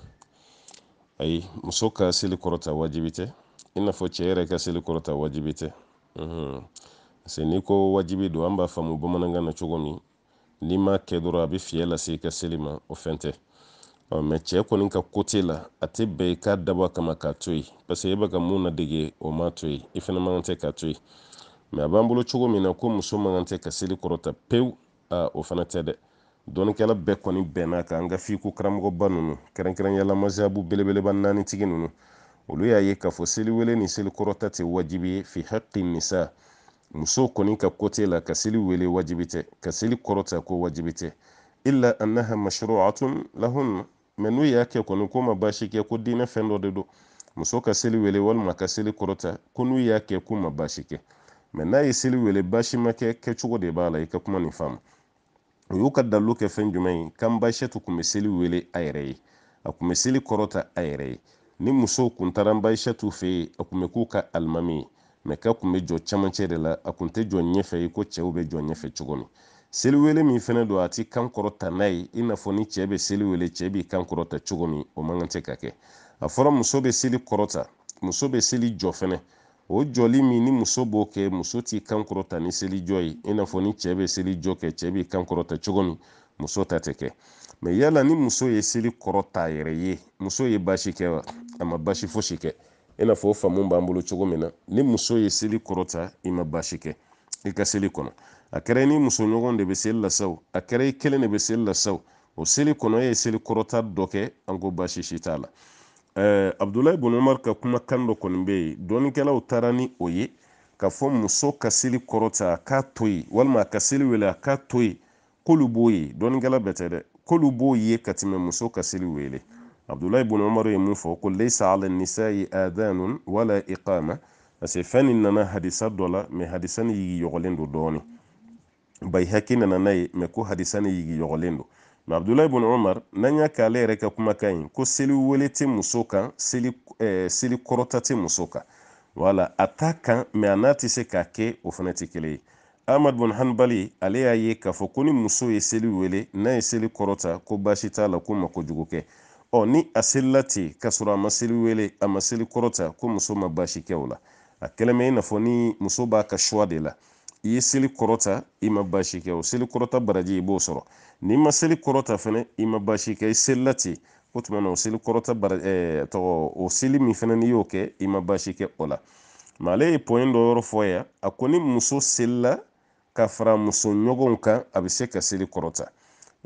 [SPEAKER 1] ayi muso ka seli kɔrɔta wajibi tɛ i n'a fɔ cɛ yɛrɛ ka seli kɔrɔta wajibi tɛ se n'i ko wajibi do an b'a faamu bamanankan na cogo min n'i m'a kɛ dɔrɔn a bɛ fiyɛ lase i ka seli ma o fɛn tɛ mɛ cɛ kɔni ka kote la a tɛ bɛn i k'a dabɔ kama k'a to yen paseke e bɛ ka mun na dege o ma to yen i fana man kan tɛ k'a to yen mɛ a b'an bolo cogo min na ko muso man kan tɛ ka seli kɔrɔta pewu a o fana tɛ dɛ dɔnnikɛla bɛɛ kɔni bɛnna kan an ka fiko karamɔgɔba ninnu kɛrɛnkɛrɛnyala mazabu belebeleba naanitigi ninnu olu y'a ye k'a fɔ seli wele ni seli kɔrɔta tɛ wajibi ye fi hakili nisa muso kɔni ka kote la ka wele wajibi tɛ ka seli kɔrɔta ko wajibi tɛ illa annaha mashru'atun lahunna mɛ n'u y'a kɛ kɔni ko ma baasi kɛ ko diinɛ fɛn dɔ de don muso ka seli wele walima ka seli kɔrɔta ko n'u y'a kɛ k'u ma baasi kɛ mɛ n'a ye seli wele baasi ma kɛ kɛcogo de b'a la i ka kuma nin faamu o y'u ka dalilu kɛ fɛn jumɛn ye kan baasɛtu kun bɛ seli wele a yɛrɛ ye a kun bɛ seli kɔrɔta a yɛrɛ ye ni muso kun taara baasɛtu fɛ yen a kun bɛ k'u ka alimami ye k'a kun bɛ jɔ camancɛ de la a kun tɛ jɔ ɲɛfɛ ye ko cɛw bɛ jɔ ɲɛfɛ cogo min seli min fɛnɛ don a ti kan kɔrɔta n'a ye i n'a fɔ ni cɛ bɛ seli wele b'i kan kɔrɔta cogo min o man kan tɛ ka kɛ a fɔra muso bɛ seli kɔrɔta muso bɛ seli jɔ fɛnɛ o jɔli min ni muso b'o kɛ muso t'i kan kɔrɔta ni selijɔ ye i n'a fɔ ni cɛ bɛ seli jɔ kɛ cɛ b'i kan kɔrɔta cogo min muso ta tɛ kɛ mɛ yala ni muso ye seli kɔrɔta yɛrɛ ye muso ye basi kɛ wa a ma basi fosi kɛ i n'a fɔ faamu b'an bolo cogo min na ni muso ye seli kɔrɔta i ma baasi kɛ i ka seli kɔnɔ a kɛra i ni musoɲɔgɔn de bɛ seli la sawo a kɛra i kelen de bɛ seli la sawo o seli kɔnɔ e ye seli kɔrɔta dɔ kɛ an ko baasi si t'a la ɛɛ abudulayi bonomar ka kumakan dɔ kɔni bɛ yen dɔɔninkɛlaw taara ni o ye k'a fɔ muso ka seli kɔrɔta a k'a to yen walima a ka seli wele a k'a to yen k'olu b'o ye dɔɔninkɛla bɛɛ tɛ dɛ k'olu b'o ye ka tɛmɛ muso ka seli wele abdulahi bun umaru ye mun fɔ ko laysa ala nisai adanun wala iqama parce fɛn nin nana hadisa dɔ la mɛ hadisa ni yigi yɔgɔlen do dɔɔni bayihaki nana n'a ye mɛ ko hadisa ni yigi yɔgɔlen do mɛ abdulahi bun umar n'an y'a kɛ ale yɛrɛ ka kumakan ye ko seli wele tɛ muso kan seli, eh, seli kɔrɔta tɛ muso kan wala a t'a kan mɛ a n'a tɛ se k'a kɛ o fana tɛ kelen ye ahmad bun hanbali ale y'a ye k'a fɔ ko ni muso ye seli wele n'a ye seli kɔrɔta ko baasi t'a la ko makojugu kɛ ɔ ni a selila ten k'a sɔrɔ a ma seli wele a ma seli kɔrɔta ko muso ma baasi kɛ o la a kɛlen bɛ i n'a fɔ ni muso b'a ka suwa de la i ye seli kɔrɔta i ma baasi kɛ o seli kɔrɔta baraji i b'o sɔrɔ n'i ma seli kɔrɔta fɛnɛ i ma baasi kɛ i selila ten o tuma na o seli kɔrɔta bara ɛɛ tɔgɔ o seli min fɛnɛ n'i y'o kɛ i ma baasi kɛ o la mɛ ale ye pɔɲi dɔ yɔrɔ fɔ yan a ko ni muso selila ka fara muso ɲɔgɔnw kan a bɛ se ka seli kɔrɔta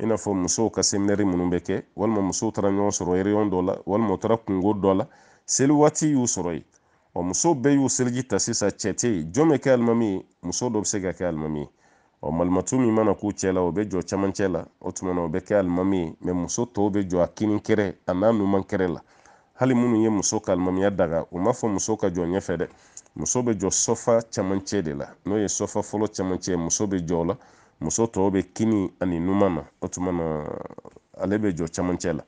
[SPEAKER 1] i n'a fɔ musow ka seminɛri minnu bɛ kɛ walima musow taara ɲɔgɔn sɔrɔ eriyɔn dɔ la walima u taara kungo dɔ la seli waati y'u sɔrɔ yen wa muso bɛɛ y'u seliji ta sisan cɛ tɛ yen jɔn bɛ kɛ alimami ye muso dɔ bɛ se ka kɛ alimami ye ɔ malimatu min mana k'u cɛ la o bɛ jɔ camancɛ la o tuma na o bɛ kɛ alimami ye mɛ muso tɔw bɛ jɔ a kini kɛrɛ a n'a numan kɛrɛ la hali minnu ye muso ka alimamiya daga u m'a fɔ muso ka jɔ ɲɛfɛ dɛ muso bɛ jɔ sɔfa camancɛ de la n'o ye sɔfa fɔlɔ camancɛ muso bɛ jɔ o la muso tɔw bɛ kini ani numan na o tuma na ale bɛ jɔ camancɛ la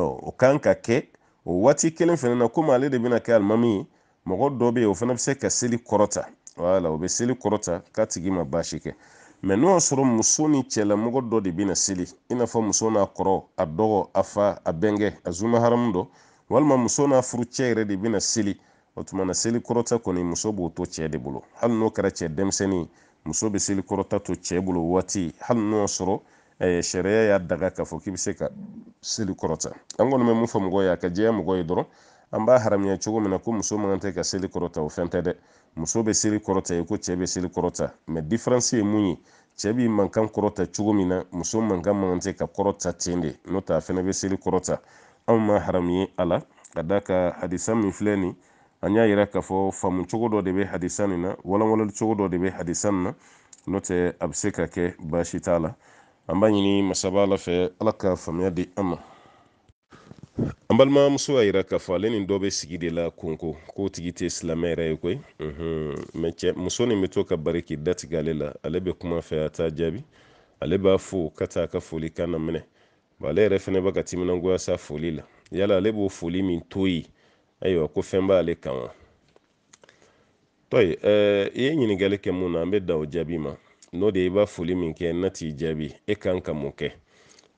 [SPEAKER 1] o kan ka kɛ o waati kelen fana na komi ale de bɛna kɛ alimami ye mɔgɔ dɔ bɛ yen o fana bɛ se ka seli kɔrɔta wala o bɛ seli kɔrɔta k'a tigi ma baasi kɛ mɛ n'o y'a sɔrɔ muso ni cɛlamɔgɔ dɔ de bɛna seli i n'a fɔ muso n'a kɔrɔ a dɔgɔ a fa a bɛnkɛ a zuma haramu dɔ walima muso n'a furucɛ yɛrɛ de bɛna seli o tuma na seli kɔrɔta kɔni muso b'o to cɛ de bolo hali n'o kɛra cɛ denmisɛnnin ye muso bɛ seli kɔrɔta to cɛ bolo waati hali n'o y'a sɔrɔ sariya y'a daga k'a fɔ k'i bɛ se ka seli kɔrɔta an kɔni bɛ mun fɔ mɔgɔw ye a ka jɛya mɔgɔ ye dɔrɔn an b'a haramiya cogo min na ko muso man kan tɛ ka seli kɔrɔta o fɛn tɛ dɛ muso bɛ seli kɔrɔta ye ko cɛ bɛ seli kɔrɔta mɛ diferansi ye mun ye cɛ b'i mankan kɔrɔta cogo min na muso mankan man kan tɛ ka kɔrɔta ten de n'o tɛ a fɛnɛ bɛ seli kɔrɔta anw ma haramu ye a la ka d'a kan hadisa min filɛ nin an y'a yira k'a fɔ faamu cogo dɔ de bɛ hadisa nin na walawalali cogo dɔ de bɛ hadisa nin na n'o tɛ a bɛ se ka kɛ baasi t'a la an b'a ɲini masaba ala fɛ ala ka faamuya di an ma an balimamuso y'a yira k'a fɔ ale nin dɔ bɛ sigi de la konko k'o tigi tɛ silamɛ yɛrɛ ye koyi mɛ cɛ muso nin bɛ to ka bari k'i datigɛ ale la ale bɛ kuma fɛ a t'a jaabi ale b'a fo ka taa ka foli kan na minɛ ale yɛrɛ fana bɛ ka timinangoya sa foli la yala ale b'o foli min to yen ayiwa ko fɛn b'ale kan wa tɔyi eh, i ye ɲininkali kɛ mun na an bɛ da o jaabi ma n'o de ye i b'a foli min kɛ n'a t'i jaabi e kan ka mun kɛ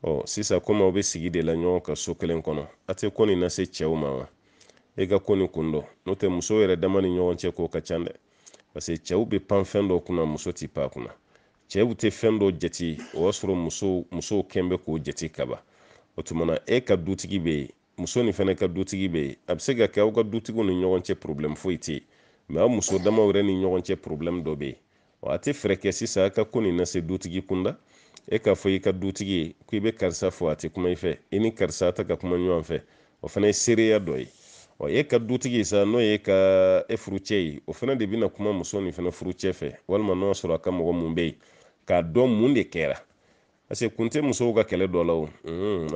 [SPEAKER 1] ɔ sisan komi aw bɛ sigi de la ɲɔgɔn kan so kelen kɔnɔ a tɛ ko nin lase cɛw ma wa e ka ko nin kun dɔ n'o tɛ muso yɛrɛ dama ni ɲɔgɔn cɛ k'o ka ca dɛ parce que cɛw bɛ pan fɛn dɔ kunna muso tɛ pan a kunna cɛw tɛ fɛn dɔ jate o y'a sɔrɔ musow musow kɛn bɛ k'o jate kaban o tuma na e ka dutigi bɛ yen muso ni fɛnɛ ka dutigi bɛ yen a bɛ se ka kɛ aw ka dutigiw ni ɲɔgɔn cɛ problème foyi tɛ yen aw muso damaw yɛrɛ ni ɲɔgɔn cɛ dɔ bɛ yen wa a tɛ fɛɛrɛ kɛ sisan a ka ko nin lase dutigi kunda e k'a fɔ i ka dutigi ye ko i bɛ karisa fɔ a tɛ kuma i fɛ i ni karisa ta ka kuma ɲɔgɔn fɛ o fana ye seereya dɔ ye wa e ka dutigi sa n'o ye e ka e furu ye o fana de bɛna kuma muso nin fana furu fɛ walima n'o sɔrɔ a ka mɔgɔ mun bɛ yen k'a dɔn mun de kɛra Parce que kun tɛ musow ka kɛlɛ dɔ la o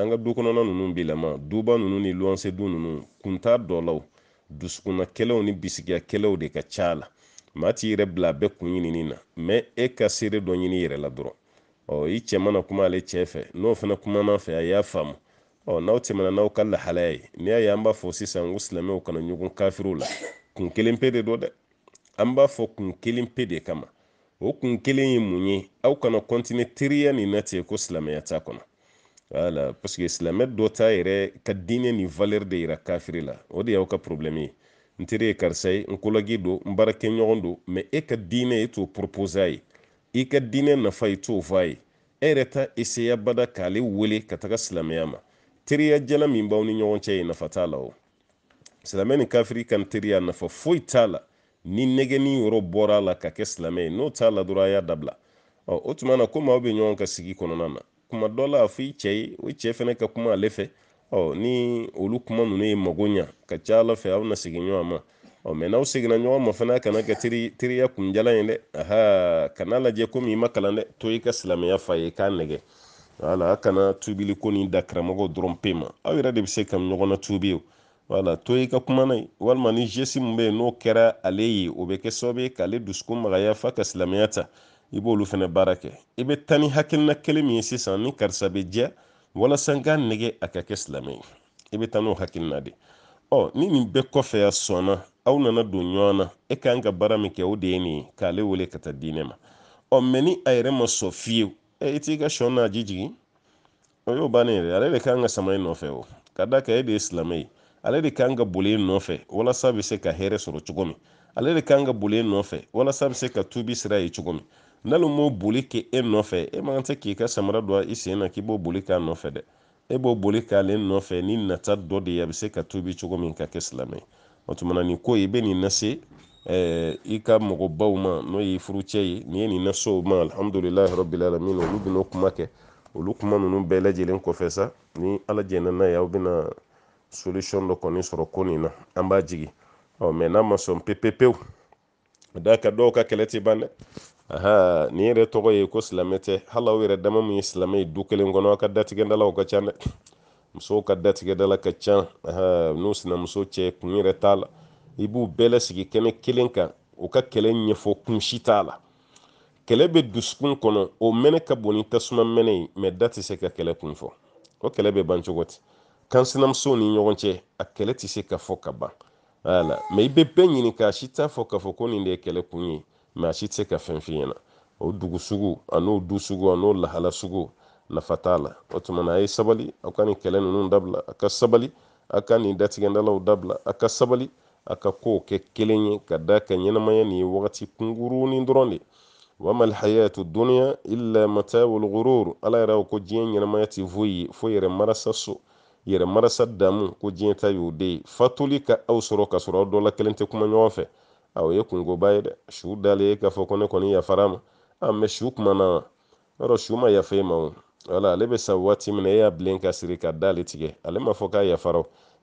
[SPEAKER 1] an ka du kɔnɔna ninnu b'i lama duba ninnu ni luwanse du ninnu kuntaa dɔ la o dusukunna kɛlɛw ni bisigiya kɛlɛw de ka ca la maa t'i yɛrɛ bila a bɛɛ kun ɲinini na mɛ e ka seere dɔ ɲini yɛrɛ la dɔrɔn ɔ i cɛ mana kuma ale cɛ fɛ n'o fana kuma fɛ a y'a faamu ɔ n'aw tɛmɛna n'aw ka lahalaya ye n'i y'a ye an b'a fɔ sisan ko silamɛw kana ɲɔgɔn kafiriw la kun kelen pe de don dɛ an b'a fɔ kun kelen pe de kama o kun kelen ye mun ye aw kana kɔntine teriya nin na ten ko silamɛya t'a kɔnɔ wala paseke silamɛ dɔ t'a yɛrɛ ka diinɛ ni valɛri de yira kafiri la e e o de y'aw ka problɛmu ye n teri ye karisa ye n kolagi don n baarakɛ ɲɔgɔn don mɛ e ka diinɛ e t'o poropoza ye i ka diinɛ nafa i t'o fɔ a ye e yɛrɛ ta eseya bada k'ale wele ka taga silamɛya ma teriya jala min b'aw ni ɲɔgɔn cɛ ye nafa t'a la o silamɛ ni kafiri ka teriya nafa foyi t'a la ni nɛgɛni yɔrɔ bɔra a la ka kɛ silamɛ ye n'o t'a la dɔrɔn a y'a dabila ɔ o tuma na komi aw bɛ ɲɔgɔn ka sigi kɔnɔna na kuma dɔ la f'i cɛ ye o cɛ fɛnɛ ka kuma ale fɛ ɔ ni olu kuma ninnu ye mago ɲa ka ca ala fɛ aw na segin ɲɔgɔn ma ɔ mɛ n'aw seginna ɲɔgɔn ma fana kana kɛ teri teriya kunjalan ye dɛ aha kana lajɛ komi i ma kalan dɛ to i ka silamɛya fa ye k'a nɛgɛ wala a kana tubili ko nin da karamɔgɔ dɔrɔn pe ma aw yɛrɛ de bɛ se ka ɲɔgɔn na tubi o wala to i e ka kuma ye walima ni gesi min be n'o kɛra ale ye o bɛ kɛ sababu ye k'ale dusukun magaya f'a ka silamɛya ta i b'olu fana baara kɛ i bɛ taa hakilina kelen min ye sisan ni karisa bɛ diya walasa n ka nɛgɛ a ka kɛ silamɛ ye i bɛ taa n'o hakilina de ɔ ni nin bɛɛ kɔfɛ sɔnna aw nana don ɲɔgɔn na e kan ka baara min kɛ o de ye nin ye k'ale wele ka taa diinɛ ma ɔ mɛ ni a yɛrɛ ma sɔn fiyewu e i t'i ka sɔ n'a ji jigin y'o bannen yɛrɛ ale de kan ka sama i nɔfɛ o ka d'a kan e de ye silamɛ ye ale de kan ka boli nɔfɛ walasa bɛ se ka hɛrɛ sɔrɔ cogo min ale de kan ka boli e nɔfɛ walasa bɛ se ka tubi sira ye cogo min n'ale m'o boli kɛ e nɔfɛ e man kan tɛ k'i ka samara don i sen na k'i b'o boli k'a nɔfɛ dɛ e b'o boli k'ale nɔfɛ ni nata dɔ de ye a bɛ se ka tubi cogo min ka kɛ silamɛ ye o tuma na nin ko i bɛ nin lase ɛɛ i ka mɔgɔbaw ma n'o y'i furucɛ ye nin ye nin lase o ma alihamudulilayi rabbil alamin olu bɛn'o kuma kɛ olu kuma ninnu bɛɛ lajɛlen kɔfɛ sa ni ala jɛna n'a ye aw bɛna solution dɔ kɔni sɔrɔ ko nin na an b'a jigi ɔ mɛ n'a ma sɔn pepepewu da ka dɔw ka kɛlɛ ti ban dɛ aha nin yɛrɛ tɔgɔ ye ko silamɛ tɛ hali aw yɛrɛ dama min ye silamɛ ye du kelen kɔnɔ aw ka datigɛdalaw ka ca dɛ musow ka datigɛdala ka ca aha n'u sinamuso cɛ kun yɛrɛ t'a la i b'u bɛɛ lasigi kɛnɛ kelen kan u ka kɛlɛ ɲɛfɔ kun t'a la kɛlɛ bɛ dusukun kɔnɔ o mɛnɛ ka bon ni tasuma mɛnɛ ye mɛ da tɛ se ka kɛlɛ kun fɔ o kɛlɛ bɛ ban cogo di kan ni ɲɔgɔn cɛ a kɛlɛ tɛ se ka fɔ ka ban wala mɛ i bɛ bɛɛ ɲininka a si t'a fɔ k'a fɔ ko nin de ye kɛlɛ kun ye mɛ a si tɛ se ka fɛn f'i ɲɛna o dugu sugu an'o du sugu an'o lahala sugu nafa t'a la o tuma na a ye sabali aw ka nin kɛlɛ ninnu dabila a ka sabali a ka nin datigɛdalaw dabila a ka sabali a ka kow kɛ kelen ye ka da ka ɲɛnamaya nin ye wagati kunkurunin dɔrɔn de wamal hayatu duniya illa matawul ghurur ala yɛrɛ ko diɲɛ ɲɛnamaya tɛ foyi ye fo yɛrɛ marasa so yɛrɛ marasa damu ko diɲɛ ta y'o de ye fatuli ka aw sɔrɔ ka sɔrɔ aw dɔ la kelen tɛ kuma ɲɔgɔn fɛ a o ye kungoba ye dɛ su dalen k'a fɔ ko ne kɔni yafara ma a mɛ su kumana yɔrɔ su ma yafa e ma o wala ale bɛ sa waati min na e y'a bilen ka siri ka dali tigɛ ale ma fɔ k'a yafara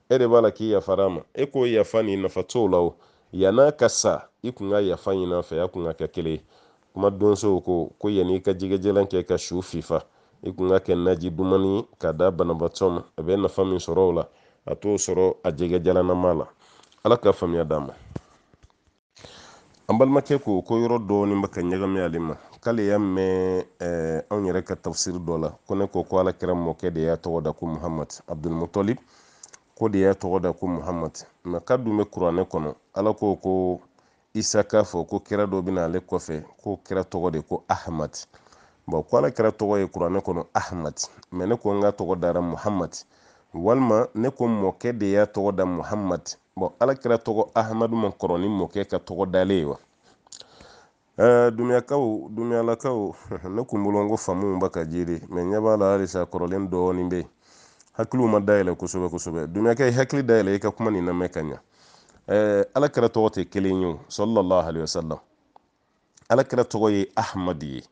[SPEAKER 1] e de b'a la k'i yafara ma e k'o yafa nin nafa t'o la o yann'a ka sa i kun ka yafa ɲini a fɛ a kun ka kɛ kelen ye kuma donsow ko ko yann'i ka jɛgɛjalan kɛ ka su fifa i kun ka kɛ naji dumani k'a da banabaatɔ ma a bɛ nafa min sɔrɔ o la a t'o sɔrɔ a jɛgɛ jalanama la ala ka faamuya d'a ma an balimakɛ ko ko yɔrɔ dɔɔni bɛ ka ɲagami ale ma k'ale y'a mɛn anw yɛrɛ ka tafsiri dɔ la ko ne ko ko ala kɛra mɔkɛ de y'a tɔgɔ da ko muhamad abdulmutalib ko de y'a tɔgɔ da ko muhamad nka ka dun bɛ kuranɛ kɔnɔ ala ko ko isa k'a fɔ ko kɛra dɔ bɛna ale kɔfɛ ko kɛra tɔgɔ de ko ahmad bɔn ko alakira tɔgɔ ye kuranɛ kɔnɔ ahmad mɛ ne ko n ka tɔgɔ dara muhamad walima ne ko mɔkɛ de y'a tɔgɔ da muhamad bɔn alakira tɔgɔ ahmadu ma kɔrɔ ni mɔkɛ ka tɔgɔ dale ye wa dumuyakaw dumuyalakaw ne kun ko faamuw ba ka jiri mɛ ɲɛ b'a la halisa kɔrɔlen dɔɔni bɛ hakiliw ma dayɛlɛ kosɛbɛ kosɛbɛ dumuyakɛ i hakili dayɛlɛ i ka kuma nin lamɛn ka ɲa alakira tɔgɔ tɛ kelen ye sallallahu alaihi wasallam alakira tɔgɔ ye ahmadu ye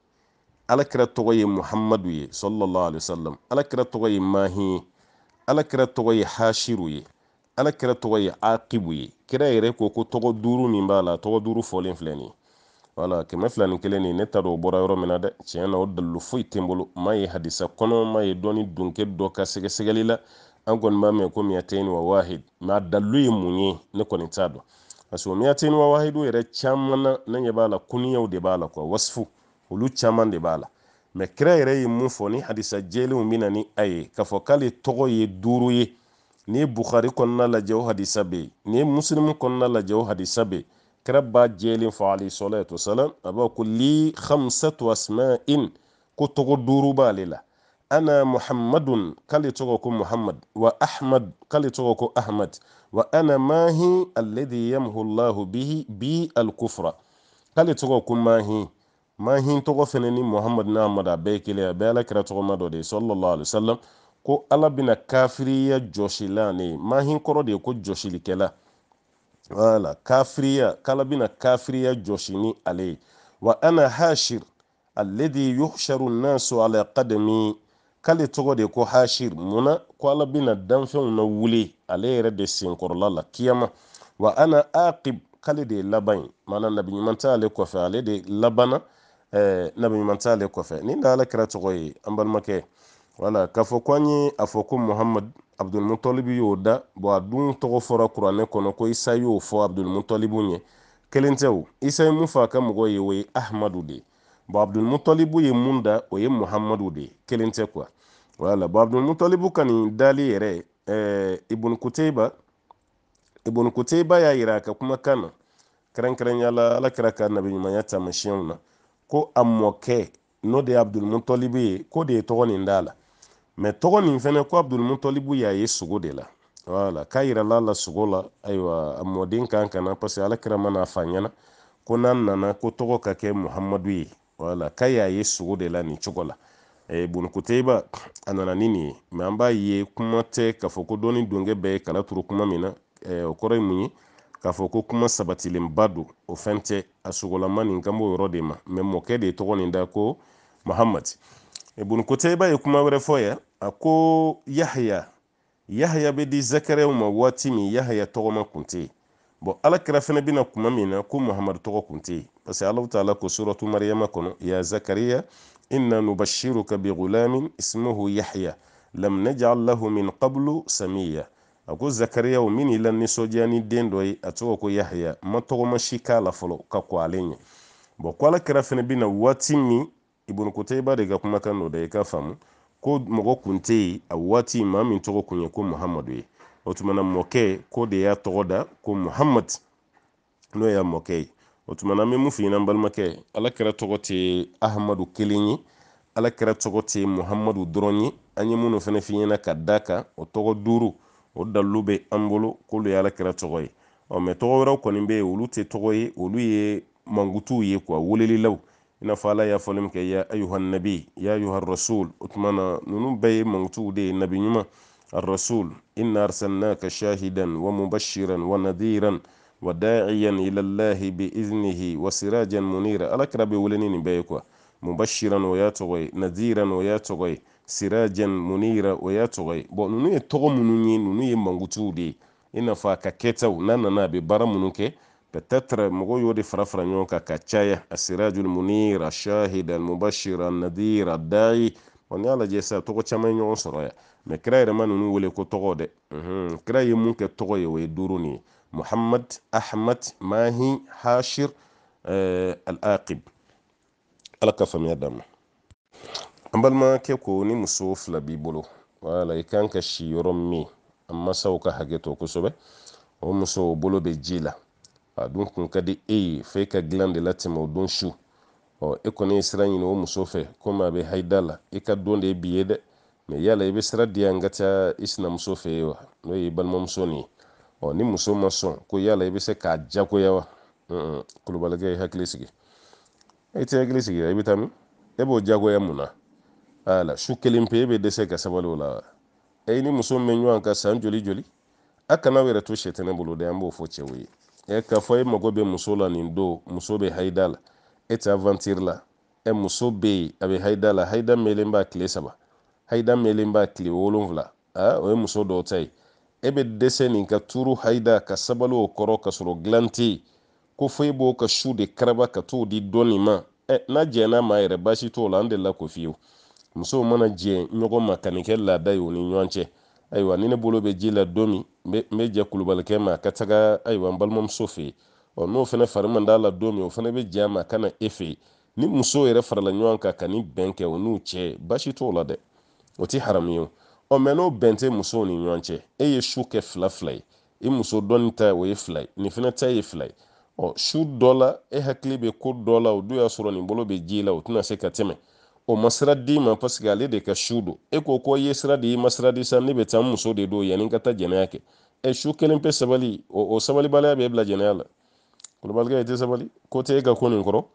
[SPEAKER 1] alakira tɔgɔ ye muhamadu ye sallallahu alaihi wasallam alakira tɔgɔ ye mahi ye alakira tɔgɔ ye hashiru ye alakira tɔgɔ ye aqibu ye kira yɛrɛ ko ko tɔgɔ duuru min b'a la tɔgɔ duuru fɔlen filɛ nin ye wala kɛmɛ fila ni kelen nin ne t'a dɔn o bɔra yɔrɔ min na dɛ tiɲɛ na o dalilu foyi tɛ n bolo ma ye hadisa kɔnɔ ma ye dɔnni donkɛ dɔ ka sɛgɛsɛgɛli la an kɔni b'a mɛn ko miyatɛni wa wahid mɛ a dalilu ye mun ye ne kɔni t'a dɔn parce que o miyatɛni wa wahidu yɛrɛ caman na ne ɲɛ b'a la kuniyaw de b'a la kuwa wasifu olu caman de b'a la mɛ kira yɛrɛ ye mun fɔ ni hadisa jɛlenw bɛ ni a ye k'a fɔ k'ale tɔgɔ ye duuru ye ni ye bukari kɔnɔna lajɛ o hadisa bɛ yen ni ye muslimu kɔnɔna lajɛ o hadisa bɛ kira b'a jɛlen fɔ alayhi salatu wasalam a b'a ko li khamsatu asma'in ko tɔgɔ duuru b'ale la ana muhammadun k'ale tɔgɔ ko muhammad wa ahmad k'ale tɔgɔ ko ahmad wa ana mahi alladhi yamhu allahu bihi bi alkufra k'ale tɔgɔ ko mahi ma hin tɔgɔ fɛnɛ ni muhamad n'a mada a bɛɛ kelen a bɛɛ ala kɛra tɔgɔma dɔ de sallallahu alaihi wasallam ko ala bɛna kafiriya jɔsilan ne mahin kɔrɔ de ye ko jɔsilikɛla wala kafiriya kala bɛna kafiriya jɔsi ni ale ye wa ana hashir alladhi yuhsharu nasu ala qadami k'ale tɔgɔ de ko hashir munna ko ala bɛna danfɛnw na wuli ale yɛrɛ de senkɔrɔla la kiyama wa ana aqib k'ale de ye laban ye maana nabi ɲuman t'ale kɔfɛ ale de labana Eh, nabiɲuman t'ale kɔfɛ ni n'ala kɛra tɔgɔ ye an balimakɛ wala k'a fɔ ko an ye a fɔ ko muhamadu abudulmutalibi y'o da bɔn a dun tɔgɔ fɔra kuranɛ kɔnɔ ko isa y'o fɔ abudulmutalibu ɲɛ kelen tɛ o isa ye mun fɔ ka mɔgɔ ye o ye ahamadu de bɔn abudulmutalibu ye mun da o ye muhamadu de kelen tɛ kuwa wala bɔn abudulmutalibu ka dali yɛrɛ eh, ibn y'a yira a ka kumakan na kɛrɛnkɛrɛnya la ka nabiɲumanya taamasiyɛnw na ko a mɔkɛ n'o de ye abdulmutalibu ye ko de ye tɔgɔ nin d'a la mɛ tɔgɔ nin fɛnɛ ko abdulmutalibu y'a ye sogo de la wala k'a yirala la sogo la ayiwa a mɔden kan kana parce que alakira mana fa ɲɛna ko n'a nana ko tɔgɔ ka kɛ muhamadu ye wala k'a y'a ye sogo de la nin cogo la bonokoteba a nana ni nin ye mɛ an b'a ye kuma tɛ k'a fɔ ko dɔni donkɛ bɛɛ ye kala turu kuma min na o kɔrɔ ye mun ye k'a fɔ ko kuma sabatilenba don o fɛn tɛ a sogolama nin kan b'o yɔrɔ de ma mɛ mɔkɛ de ye tɔgɔ nin da ko muhamad ibn kutayba ye kuma wɛrɛ fɔ ya a ko yahya yahya bɛ di zakarɛw ma waati min yahya tɔgɔma kun tɛ yen bɔn alakira fana bɛna kuma min na ko muhamadu tɔgɔ kun tɛ parce que alahu taala ko suratu mariyama kɔnɔ ya zakariya inna nubashiruka bi ismuhu yahya lam naj'al lahu min qablu samiya a ko zakariyaw min'i i la nisɔndiya ni den dɔ ye a tɔgɔ ko yahaya ma tɔgɔma si k'a la fɔlɔ ka kɔ ale ɲɛ bɔn ko ala kɛra fana bɛ na waati min ibn kutayba de ka kumakan dɔ da i k'a faamu ko mɔgɔ kun tɛ yen a waati maa min tɔgɔ kun ye ko muhamadu ye o tuma mɔkɛ ko de y'a tɔgɔ da ko muhamad n'o y'a mɔkɛ ye o tuma na an mun f'i balimakɛ ala kɛra tɔgɔ tɛ ahamadu kelen ye ala kɛra tɔgɔ tɛ muhamadu dɔrɔn ye an ye minnu fana f'i ɲɛna ka d'a kan o tɔgɔ duuru o dalilu bɛ an bolo k'olu ye alakira tɔgɔ ye ɔ mɛ tɔgɔ wɛrɛw kɔni bɛ yen olu tɛ tɔgɔ ye olu ye mankutuw ye kuwa welelilaw i n'a fɔ ala y'a fɔli min kɛ ya ayuhan nabi ya ayuhan rasul o tuma na ninnu bɛɛ ye mankutuw de ye nabi ɲuman الرسول إن أرسلناك شاهدا ومبشرا ونذيرا وداعيا إلى الله بإذنه وسراجا منيرا ألك ربي ولنين بيكوا مبشرا وياتغي نذيرا وياتغي sirajan munira o y'a tɔgɔ ye bɔn ninnu ye tɔgɔ minnu ye ninnu ye mankutuw de ye i n'a fɔ a ka kɛtaw n'a nana a bɛ baara minnu kɛ peut-être mɔgɔw y'o de fara fara ɲɔgɔn kan ka caya a sirajul munira shahida mubashira nadira dayi wa ni y'a lajɛ sisan tɔgɔ caman ye ɲɔgɔn sɔrɔ yan mɛ kira yɛrɛ ma ninnu wele ko tɔgɔ dɛ mhm. kira ye mun kɛ tɔgɔ ye o ye duuru nin ye muhammad ahmad mahi hashir eh, al-aqib ala ka faamuya d'a ma an balimakɛ ko ni muso fila b'i bolo wala i kan ka si yɔrɔ min a masaw ka hakɛ to kosɛbɛ o muso o bolo bɛ ji la a dun kun ka di e ye fo e ka gilan de latɛmɛ o don su ɔ e kɔni ye sira ɲini o muso fɛ komi a bɛ hayida la i ka don de bi ye dɛ mɛ yala i bɛ sira di yan ka taa i sinamuso fɛ yen wa n'o y'i balimamuso nin ye ɔ ni muso ma sɔn ko yala i bɛ se k'a jagoya wa kolobalikɛ i hakili sigi e tɛ hakili sigi i bɛ taa min e b'o jagoya mun na ala su kelen pe e bɛ dɛsɛ ka sabali o la e ni muso min bɛ ɲɔgɔn kan san joli joli a kana yɛrɛ to sɛtɛnɛ bolo dɛ an b'o fɔ cɛw ye e k'a fɔ e mago bɛ muso la nin don muso bɛ hayida e la e tɛ avantiri la ɛ muso bɛ yen a bɛ hayida la hayida mɛlen b'a tile saba hayida mɛlen b'a tile wolonfila a o ye muso dɔw ta ye e bɛ dɛsɛ nin ka turu hayida ka sabali o kɔrɔ ka sɔrɔ dilan tɛ yen ko fɔ e b'o ka su de karaba ka t'o di dɔ ma ɛ e, n'a jɛn'a ma yɛrɛ baasi t'o la an delila k'o f'i ye musow mana jɛ ɲɔgɔn ma ka nin kɛ laada ye o ni ɲɔgɔn cɛ ayiwa ni ne bolo bɛ ji la don min n bɛ jɛ kulubalikɛ ma ka taga ayiwa n balimamuso fɛ yen n'o fana fari man d'a la don min o fana bɛ jɛ a ma ka na e fɛ yen ni musow yɛrɛ farala ɲɔgɔn kan ka ni bɛn kɛ o n'u cɛ basi t'o la dɛ o ti haramu ye ɔ mɛ n'o bɛn tɛ musow ni ɲɔgɔn cɛ e ye su kɛ fila fila ye i muso dɔɔni ta o ye fila ye nin fana ta ye fila ye ɔ su dɔ la e hakili bɛ ko dɔ la o don y'a sɔrɔ nin bolo bɛ ji la o tɛna se ka tɛmɛ o ma sira d'i ma paseke ale de ka su do e ko ko i ye sira di i ma sira di sa ne bɛ taa n muso de don yanni n ka taa jɛnɛya kɛ e ɛ su kelen pe sabali o sabalibaliya bɛ bila jɛnɛya la kulubalikɛ i tɛ sabali ko tɛ e ka ko nin kɔrɔ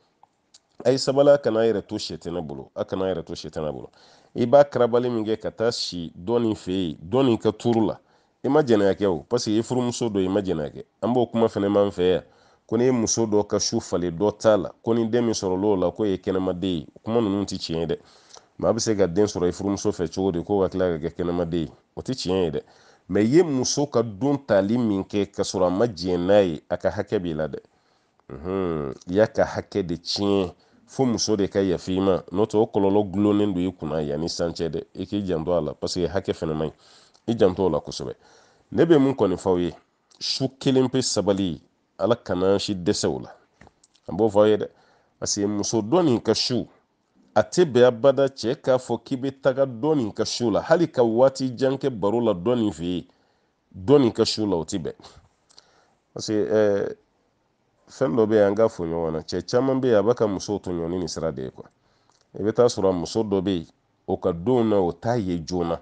[SPEAKER 1] a sabali a kana yɛrɛ to sɛtɛnɛ bolo a kana yɛrɛ to sɛtɛnɛ bolo i b'a karabali min kɛ ka taa si dɔɔnin fɛ yen dɔɔnin ka turu la i ma jɛnɛya kɛ o paseke i furumuso don i ma jɛnɛya kɛ an b'o kuma fɛnɛ man fɛ yan ko ne muso dɔ ka su fali dɔ t'a la ko ni den min sɔrɔla o la ko e ye kɛnɛmaden ye kuma ninnu tɛ tiɲɛ ye dɛ maa bɛ se ka den sɔrɔ i furumuso fɛ cogo di ko ka tila ka kɛ kɛnɛmaden ye o tɛ tiɲɛ ye dɛ mɛ i ye muso ka don tali min kɛ ka sɔrɔ a ma diɲɛ n'a ye a ka hakɛ b'i la dɛ i y'a ka hakɛ de tiɲɛ fo muso de ka yafi i ma n'o tɛ o kɔlɔlɔ gulonnen don i kunna yanni san cɛ dɛ i k'i janto a la paseke hakɛ fɛnɛ man ɲi i janto o la kosɛbɛ ne bɛ mun kɔni fɔ aw ye su kelen pe sabali ala kana si dɛsɛw la an b'o fɔ aw ye dɛ paseke muso dɔ nin ka su a tɛ bɛn abada cɛ k'a fɔ k'i bɛ taga dɔ nin ka su la hali ka waati jan kɛ baro la dɔ eh, nin fɛ yen dɔ nin ka su la o ti bɛn paseke ɛɛ fɛn dɔ bɛ yen an k'a fɔ ɲɔgɔn na cɛ caman bɛ yen a b'a ka musow to ɲɔgɔn sira de ye kuwa i bɛ taa sɔrɔ a muso dɔ bɛ yen o ka denw na o t'a ye joona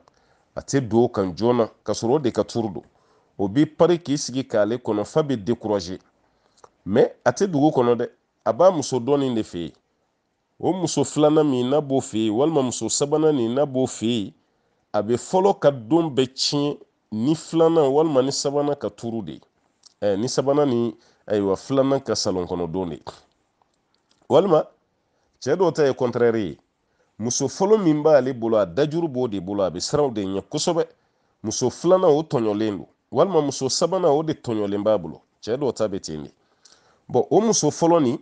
[SPEAKER 1] a tɛ don o kan joona ka sɔrɔ o de ka turu don o b'i pari k'i sigi k'ale kɔnɔ fa bɛ dekuraze mɛ a tɛ dugu kɔnɔ dɛ a b'a muso dɔɔni de fɛ yen o muso filanan min n'a b'o fɛ yen walima muso sabanan nin n'a b'o fɛ yen a bɛ fɔlɔ ka don bɛɛ tiɲɛ ni filanan walima ni sabanan ka turu de eh, ni sabanan ni ayiwa eh, filanan ka salon kɔnɔ don eh, oh, oh, de walima cɛ dɔw ta ye kɔntrɛri ye muso fɔlɔ min b'ale bolo a dajuru b'o de bolo a bɛ siranw de ɲɛ kosɛbɛ muso filanan o tɔɲɔlen don walima muso sabanan o de tɔɲɔlen b'a bolo cɛ dɔw ta bɛ ten de bɔn o muso fɔlɔ nin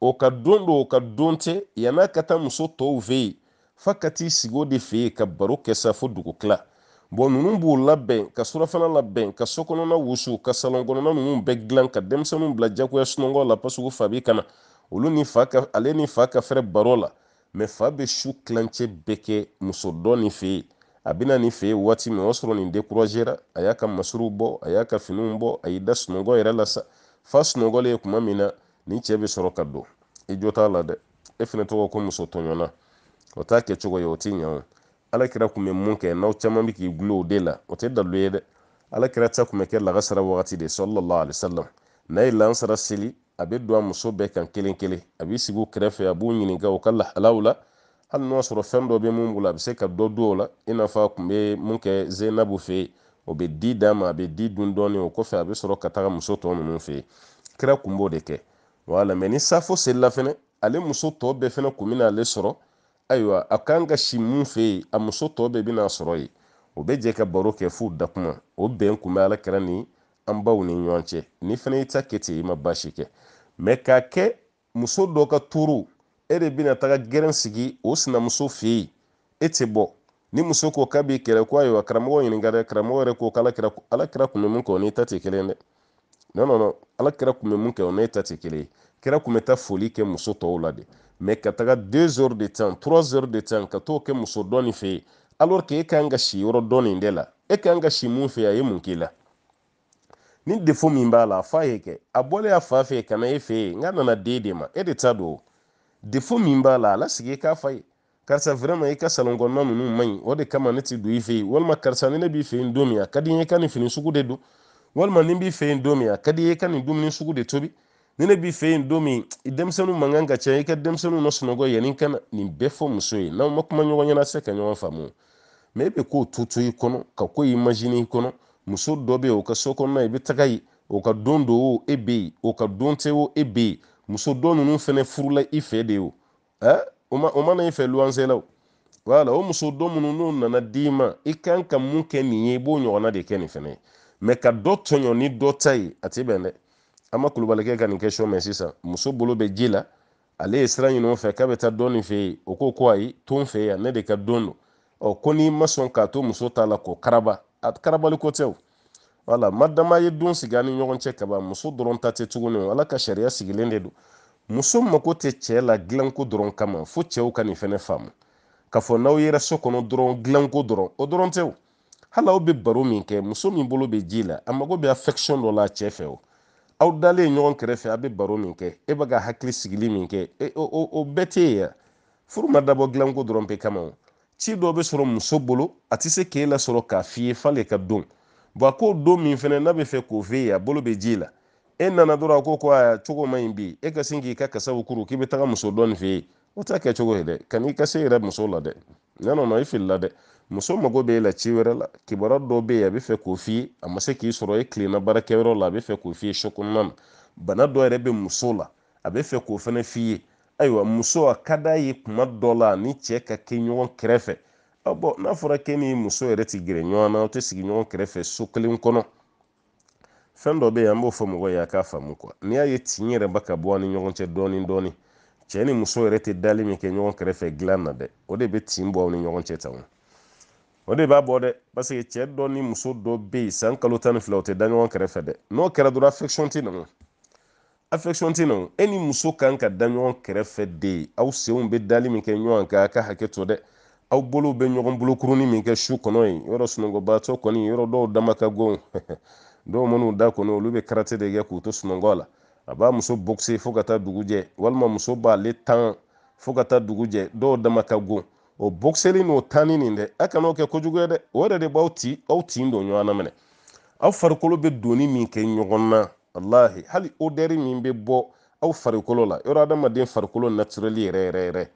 [SPEAKER 1] o ka don do o ka don tɛ yann'a ka taa muso tɔw fɛ yen fa ka t'i sigi o de fɛ yen ka baro kɛ sa fo dugu tila bɔn ninnu b'o labɛn ka surafana labɛn ka sokɔnɔna wusu ka salon kɔnɔna ninnu bɛɛ dilan ka denmisɛnninw bila jagoya sunɔgɔ la paseke u fa b'i kana olu ni fa ka ale ni fa ka fɛrɛ baro la mɛ fa bɛ su kilancɛ bɛɛ kɛ muso dɔ nin fɛ yen a bɛna nin fɛ yen waati min o y'a sɔrɔ nin dekurajera a y'a ka masiriw bɔ a y'a ka finiw bɔ a y'i da sunɔgɔ yɛrɛ la sa fa sunɔgɔlen kuma min na nin cɛ bɛ sɔrɔ ka don i jo t'a la dɛ e fɛnɛ tɔgɔ ko muso tɔɲɔna o t'a kɛ ye o t'i ɲɛ o alakira kun bɛ mun kɛ n'aw caman bɛ k'i gulo o de la o tɛ dalu ye dɛ alakira ta kun bɛ kɛ lagasara wagati de sallallahu alaihi wasallam n'a ye lansara seli a bɛ don a muso bɛɛ kan kelen kelen a b'i sigi kɛrɛfɛ a b'u ɲininka u ka lahalaw la hali n'o sɔrɔ fɛn dɔ bɛ mun bolo a bɛ se ka dɔ don o la i n'a fɔ a kun bɛ mun kɛ zenabu fɛ yen o bɛ di d'a ma a bɛ di dun dɔɔnin o kɔfɛ a bɛ sɔrɔ ka taga muso tɔ ninnu fɛ kira kun b'o de kɛ wala mɛ ni safo selila fɛnɛ ale muso tɔ bɛɛ fɛnɛ kun bɛna ale sɔrɔ ayiwa a kan ka si mun fɛ yen a muso tɔ bɛɛ bɛna sɔrɔ yen o bɛ jɛ ka baro kɛ f'u da kuma o bɛn kun bɛ ala kɛra ni an baw ni ɲɔgɔn cɛ ni fɛnɛ y'i ta kɛ ten i ma baasi kɛ mɛ k'a kɛ muso dɔ ka turu e de bɛna taga gɛrɛn sigi o sinamuso fɛ yen e tɛ bɔ ni muso ko ka bi kɛlɛ ko ayiwa karamɔgɔ ɲininka dɛ karamɔgɔ yɛrɛ ko ala kira ala kira kun bɛ mun kɛ o n'i ta tɛ kelen dɛ non non non ala kira kun bɛ mun kɛ o n'e ta tɛ kelen ye kira kun bɛ taa foli kɛ muso tɔw la de mais ka taga deux heures de temps trois heures de temps ka t'o kɛ muso dɔ nin fɛ yen alors que e kan ka si yɔrɔ dɔ nin de la e kan ka si mun fɛ yen a ye mun k'i la ni defo min b'a la a f'a ye kɛ a bɔlen a fa fɛ ka na e fɛ yen n k'a nana den de ma e de ta don defo min b'a la a lasigi e k'a fa ye karisa vraiment i ka salon kɔnɔna ninnu man o de kama ne ti don i fɛ yen walima karisa ni ne b'i fɛ yen don min a ka di n ye i ka nin fini sugu de don walima ni n b'i fɛ yen don min a ka di i ye i ka nin dumuni sugu de tobi ni ne b'i fɛ yen don min denmisɛnninw man kan ka caya i ka denmisɛnninw na sunɔgɔ yanni ka na nin bɛɛ fɔ muso ye n'aw ma kuma ɲɔgɔn ɲɛna se ka ɲɔgɔn faamu mɛ e bɛ k'o to to i kɔnɔ ka ko imagine i kɔnɔ muso dɔ bɛ yen o ka so kɔnɔna i bɛ taga yen o ka don do o e bɛ yen o ka don tɛ o e bɛ yen muso dɔ ninnu fana furula i fɛ de o ɛɛ o mana i fɛ luwanse o wala o muso dɔ minnu n'u nana d'i ma i kan ka mun kɛ nin ye i b'o ɲɔgɔnna de kɛ nin fɛnɛ ye mɛ ka dɔ tɔɲɔ ni dɔ ta ye a ti bɛn dɛ an ma kulubalikɛ ka nin kɛsɔn mɛn sisan muso bolo bɛ ji la ale ye sira ɲini o fɛ k'a bɛ taa dɔɔnin fɛ yen o ko ko ayi to n fɛ yan ne de ka don don ɔ ko n'i ma sɔn k'a to muso ta la k'o karaba a karabaliko tɛ o wala madama ye don sigi an ni ɲɔgɔn cɛ kaban muso dɔrɔn ta tɛ tuguni ala ka sariya sigilen de don muso mako tɛ cɛ la dilanko dɔrɔn kama fo cɛw ka nin fɛnɛ faamu k'a fɔ n'aw yɛrɛ so kɔnɔ dɔrɔn dilanko dɔrɔn o dɔrɔn tɛ o hali aw bɛ baro min kɛ muso min bolo bɛ ji la a mago bɛ affection dɔ la a cɛ fɛ o aw dalen ɲɔgɔn kɛrɛfɛ a bɛ baro min kɛ e bɛ ka hakili sigili min kɛ e, o bɛɛ tɛ yen furu ma dabɔ dilanko dɔrɔn pe kama o ci dɔ bɛ sɔrɔ muso bolo a tɛ se k'e lasɔrɔ k'a f'i f'ale ka don a k'o don min fɛnɛ n'a be fɛ k'o f'e ye a bolo bɛ ji la e nana dura ko ko aa cogo ma bi e ka sin k'i ka kasaw kuru k'i bɛ taga muso dɔɔni fɛ yen o t'a kɛ cogo ye dɛ ka n'i ka se yɛrɛ muso la dɛ ɲanɔ ma i filila dɛ muso mago bɛ e la ci wɛrɛ la kibaruya dɔ bɛ yen a bɛ fɛ k'o f'i ye a ma se k'i sɔrɔ e tilenna baarakɛyɔrɔ la a bɛ fɛ k'o f'i ye so kɔnɔna na bana dɔ yɛrɛ bɛ muso la a bɛ fɛ k'o fana f'i ye ayiwa muso a ka d'a ye kuma dɔ la ni cɛ ka kɛ ɲɔgɔn kɛrɛfɛ n'a fɔra k'e ni muso yɛrɛ ti gɛrɛ ɲɔgɔn na aw tɛ sigi ɲɔgɔn kɛrɛfɛ so kelen kɔnɔ fɛn dɔ bɛ yen an b'o fɔ mɔgɔ ye a k'a faamu kuwa n'i y'a ye tin yɛrɛ ba ka bɔ an ni ɲɔgɔn cɛ dɔɔni dɔɔni cɛ ni muso yɛrɛ tɛ dali min kɛ ɲɔgɔn kɛrɛfɛ dilan na dɛ o de bɛ tin bɔ aw ni ɲɔgɔn cɛ tan o de b'a bɔ dɛ paseke cɛ dɔ ni muso dɔ bɛ yen san kalo tan ni fila o tɛ da ɲɔgɔn kɛrɛfɛ dɛ n'o kɛra dɔrɔn affection tɛ nɔ affection tɛ nɔ e ni muso kan ka da ɲɔgɔn kɛrɛfɛ de ye aw senw bɛ dali min kɛ ɲɔgɔn kan a ka hakɛ to dɛ aw bolow bɛ ɲɔgɔn bolokuruni min kɛ su kɔnɔ yen yɔrɔ sunɔgɔbaatɔ kɔni yɔrɔ dɔw dama ka go dɔw minnu da kɔnɔ olu bɛ karate de kɛ k'u to sunɔgɔ la a b'a muso bɔkisi fo ka taa dugu jɛ walima muso b'ale tan fo ka taa dugu jɛ dɔw dama ka gon o bɔkiseli n'o tanni nin dɛ a kan'o kɛ kojugu ye dɛ o yɛrɛ de b'aw ti aw tin don ɲɔgɔn na minɛ aw farikolo bɛ donni min kɛ ɲɔgɔn na walahi hali odɛri min bɛ bɔ aw farikolo la yɔrɔ adamaden farikolo natureli yɛrɛ yɛrɛ yɛrɛ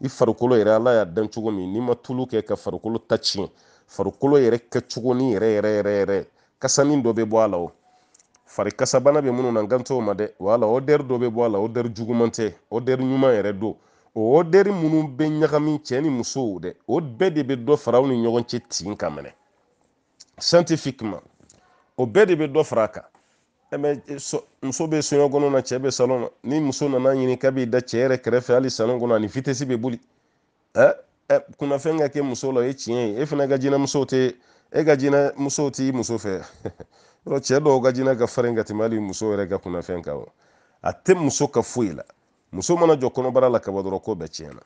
[SPEAKER 1] i farikolo yɛrɛ ala y'a dan cogo min n'i ma tulu kɛ ka farikolo ta tiɲɛ farikolo yɛrɛ kɛcogonin yɛrɛ yɛrɛ yɛrɛ yɛrɛ kasanin dɔ bɛ bɔ a la o fari kasabana bɛ minnu na n kan t'o ma dɛ wala odɛri dɔ bɛ bɔ a la odɛri juguman tɛ odɛri ɲuman yɛrɛ don o odɛri minnu bɛ ɲagami cɛ ni musow dɛ o bɛɛ de bɛ dɔ fara aw ni ɲɔgɔn cɛ tin ka minɛ scientifiquement o bɛɛ de bɛ dɔ fara a kan e, muso bɛ soɲɔ kɔnɔ na cɛ bɛ salon na ni muso nana ɲini k'a b'i da cɛ yɛrɛ kɛrɛfɛ hali salon kɔnɔ ani vitesse bɛ boli kunnafɛn ka kɛ muso la o ye tiɲɛ ye e fana ka jinɛmuso tɛ e ka jinɛ musow t'i muso fɛ yɔrɔ cɛ dɔw ka jinɛ ka farin ka tɛmɛ hali muso yɛrɛ ka kunnafɛn kan o a tɛ muso ka foyi la muso mana jɔ kɔnɔbara la kaba dɔrɔn ko bɛɛ tiɲɛna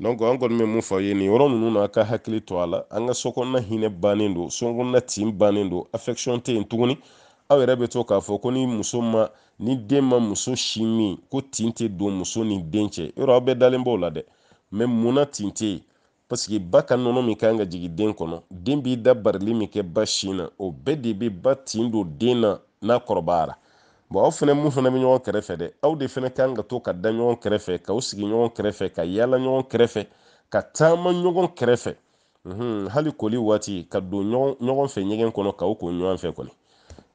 [SPEAKER 1] donc an kɔni bɛ mun fɔ aw ye nin yɔrɔ ninnu na a ka hakili to a la an ka sokɔnɔna hinɛ bannen don sokɔnɔna tin bannen don affection tɛ yen tuguni aw yɛrɛ bɛ to k'a fɔ ko ni muso ma ni den ma muso si min ko tin tɛ don muso ni den cɛ yɔrɔ aw bɛɛ dalen b'o la dɛ mɛ munna tin tɛ yen paseke ba ka nɔnɔ min kan ka jigin den kɔnɔ den b'i da barili min kɛ ba sin na o bɛɛ de bɛ ba tin don den na n'a kɔrɔbayara bon aw fɛnɛ mun fɛnɛ bɛ ɲɔgɔn kɛrɛfɛ dɛ aw de fɛnɛ kan ka to ka da ɲɔgɔn kɛrɛfɛ k'aw sigi ɲɔgɔn kɛrɛfɛ ka yaala ɲɔgɔn kɛrɛfɛ ka taama ɲɔgɔn kɛrɛfɛ hali koli waati ka don ɲɔgɔn fɛ ɲɛgɛn kɔnɔ k'aw ko ɲɔgɔn fɛ kɔni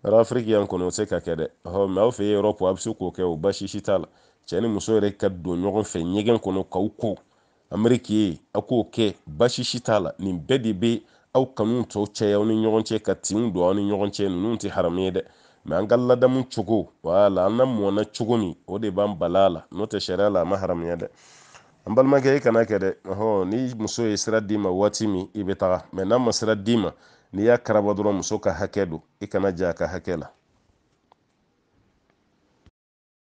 [SPEAKER 1] ara afiriki yan kɔni o se ka kɛ dɛ ma aw fɛ yɔrɔpu a bɛ se k'o kɛ o basisi t'a la cɛ ni muso yɛrɛ ka don ɲɔgɔn fɛ ɲɛgɛn kɔnɔ k'aw ko ameriki ye aw k'o kɛ basisi t'a la nin bɛɛ de bɛ aw kanu tɔw caya aw ni ɲɔgɔn cɛ ka tinw don aw ni ɲɔgɔn cɛ ninnu tɛ haramu ye dɛ mɛ an ka ladamu cogo wala an na mɔnna cogo min o de b'an bala la n'o tɛ sariya la a ma haramuya dɛ an balimakɛ e kana kɛ dɛ ni muso ye sira d'i ma waati min i bɛ taga mɛ n'a ma sira d'i ma n'i y'a karaba dɔrɔn muso ka hakɛ don i kana jɛ a ka hakɛ la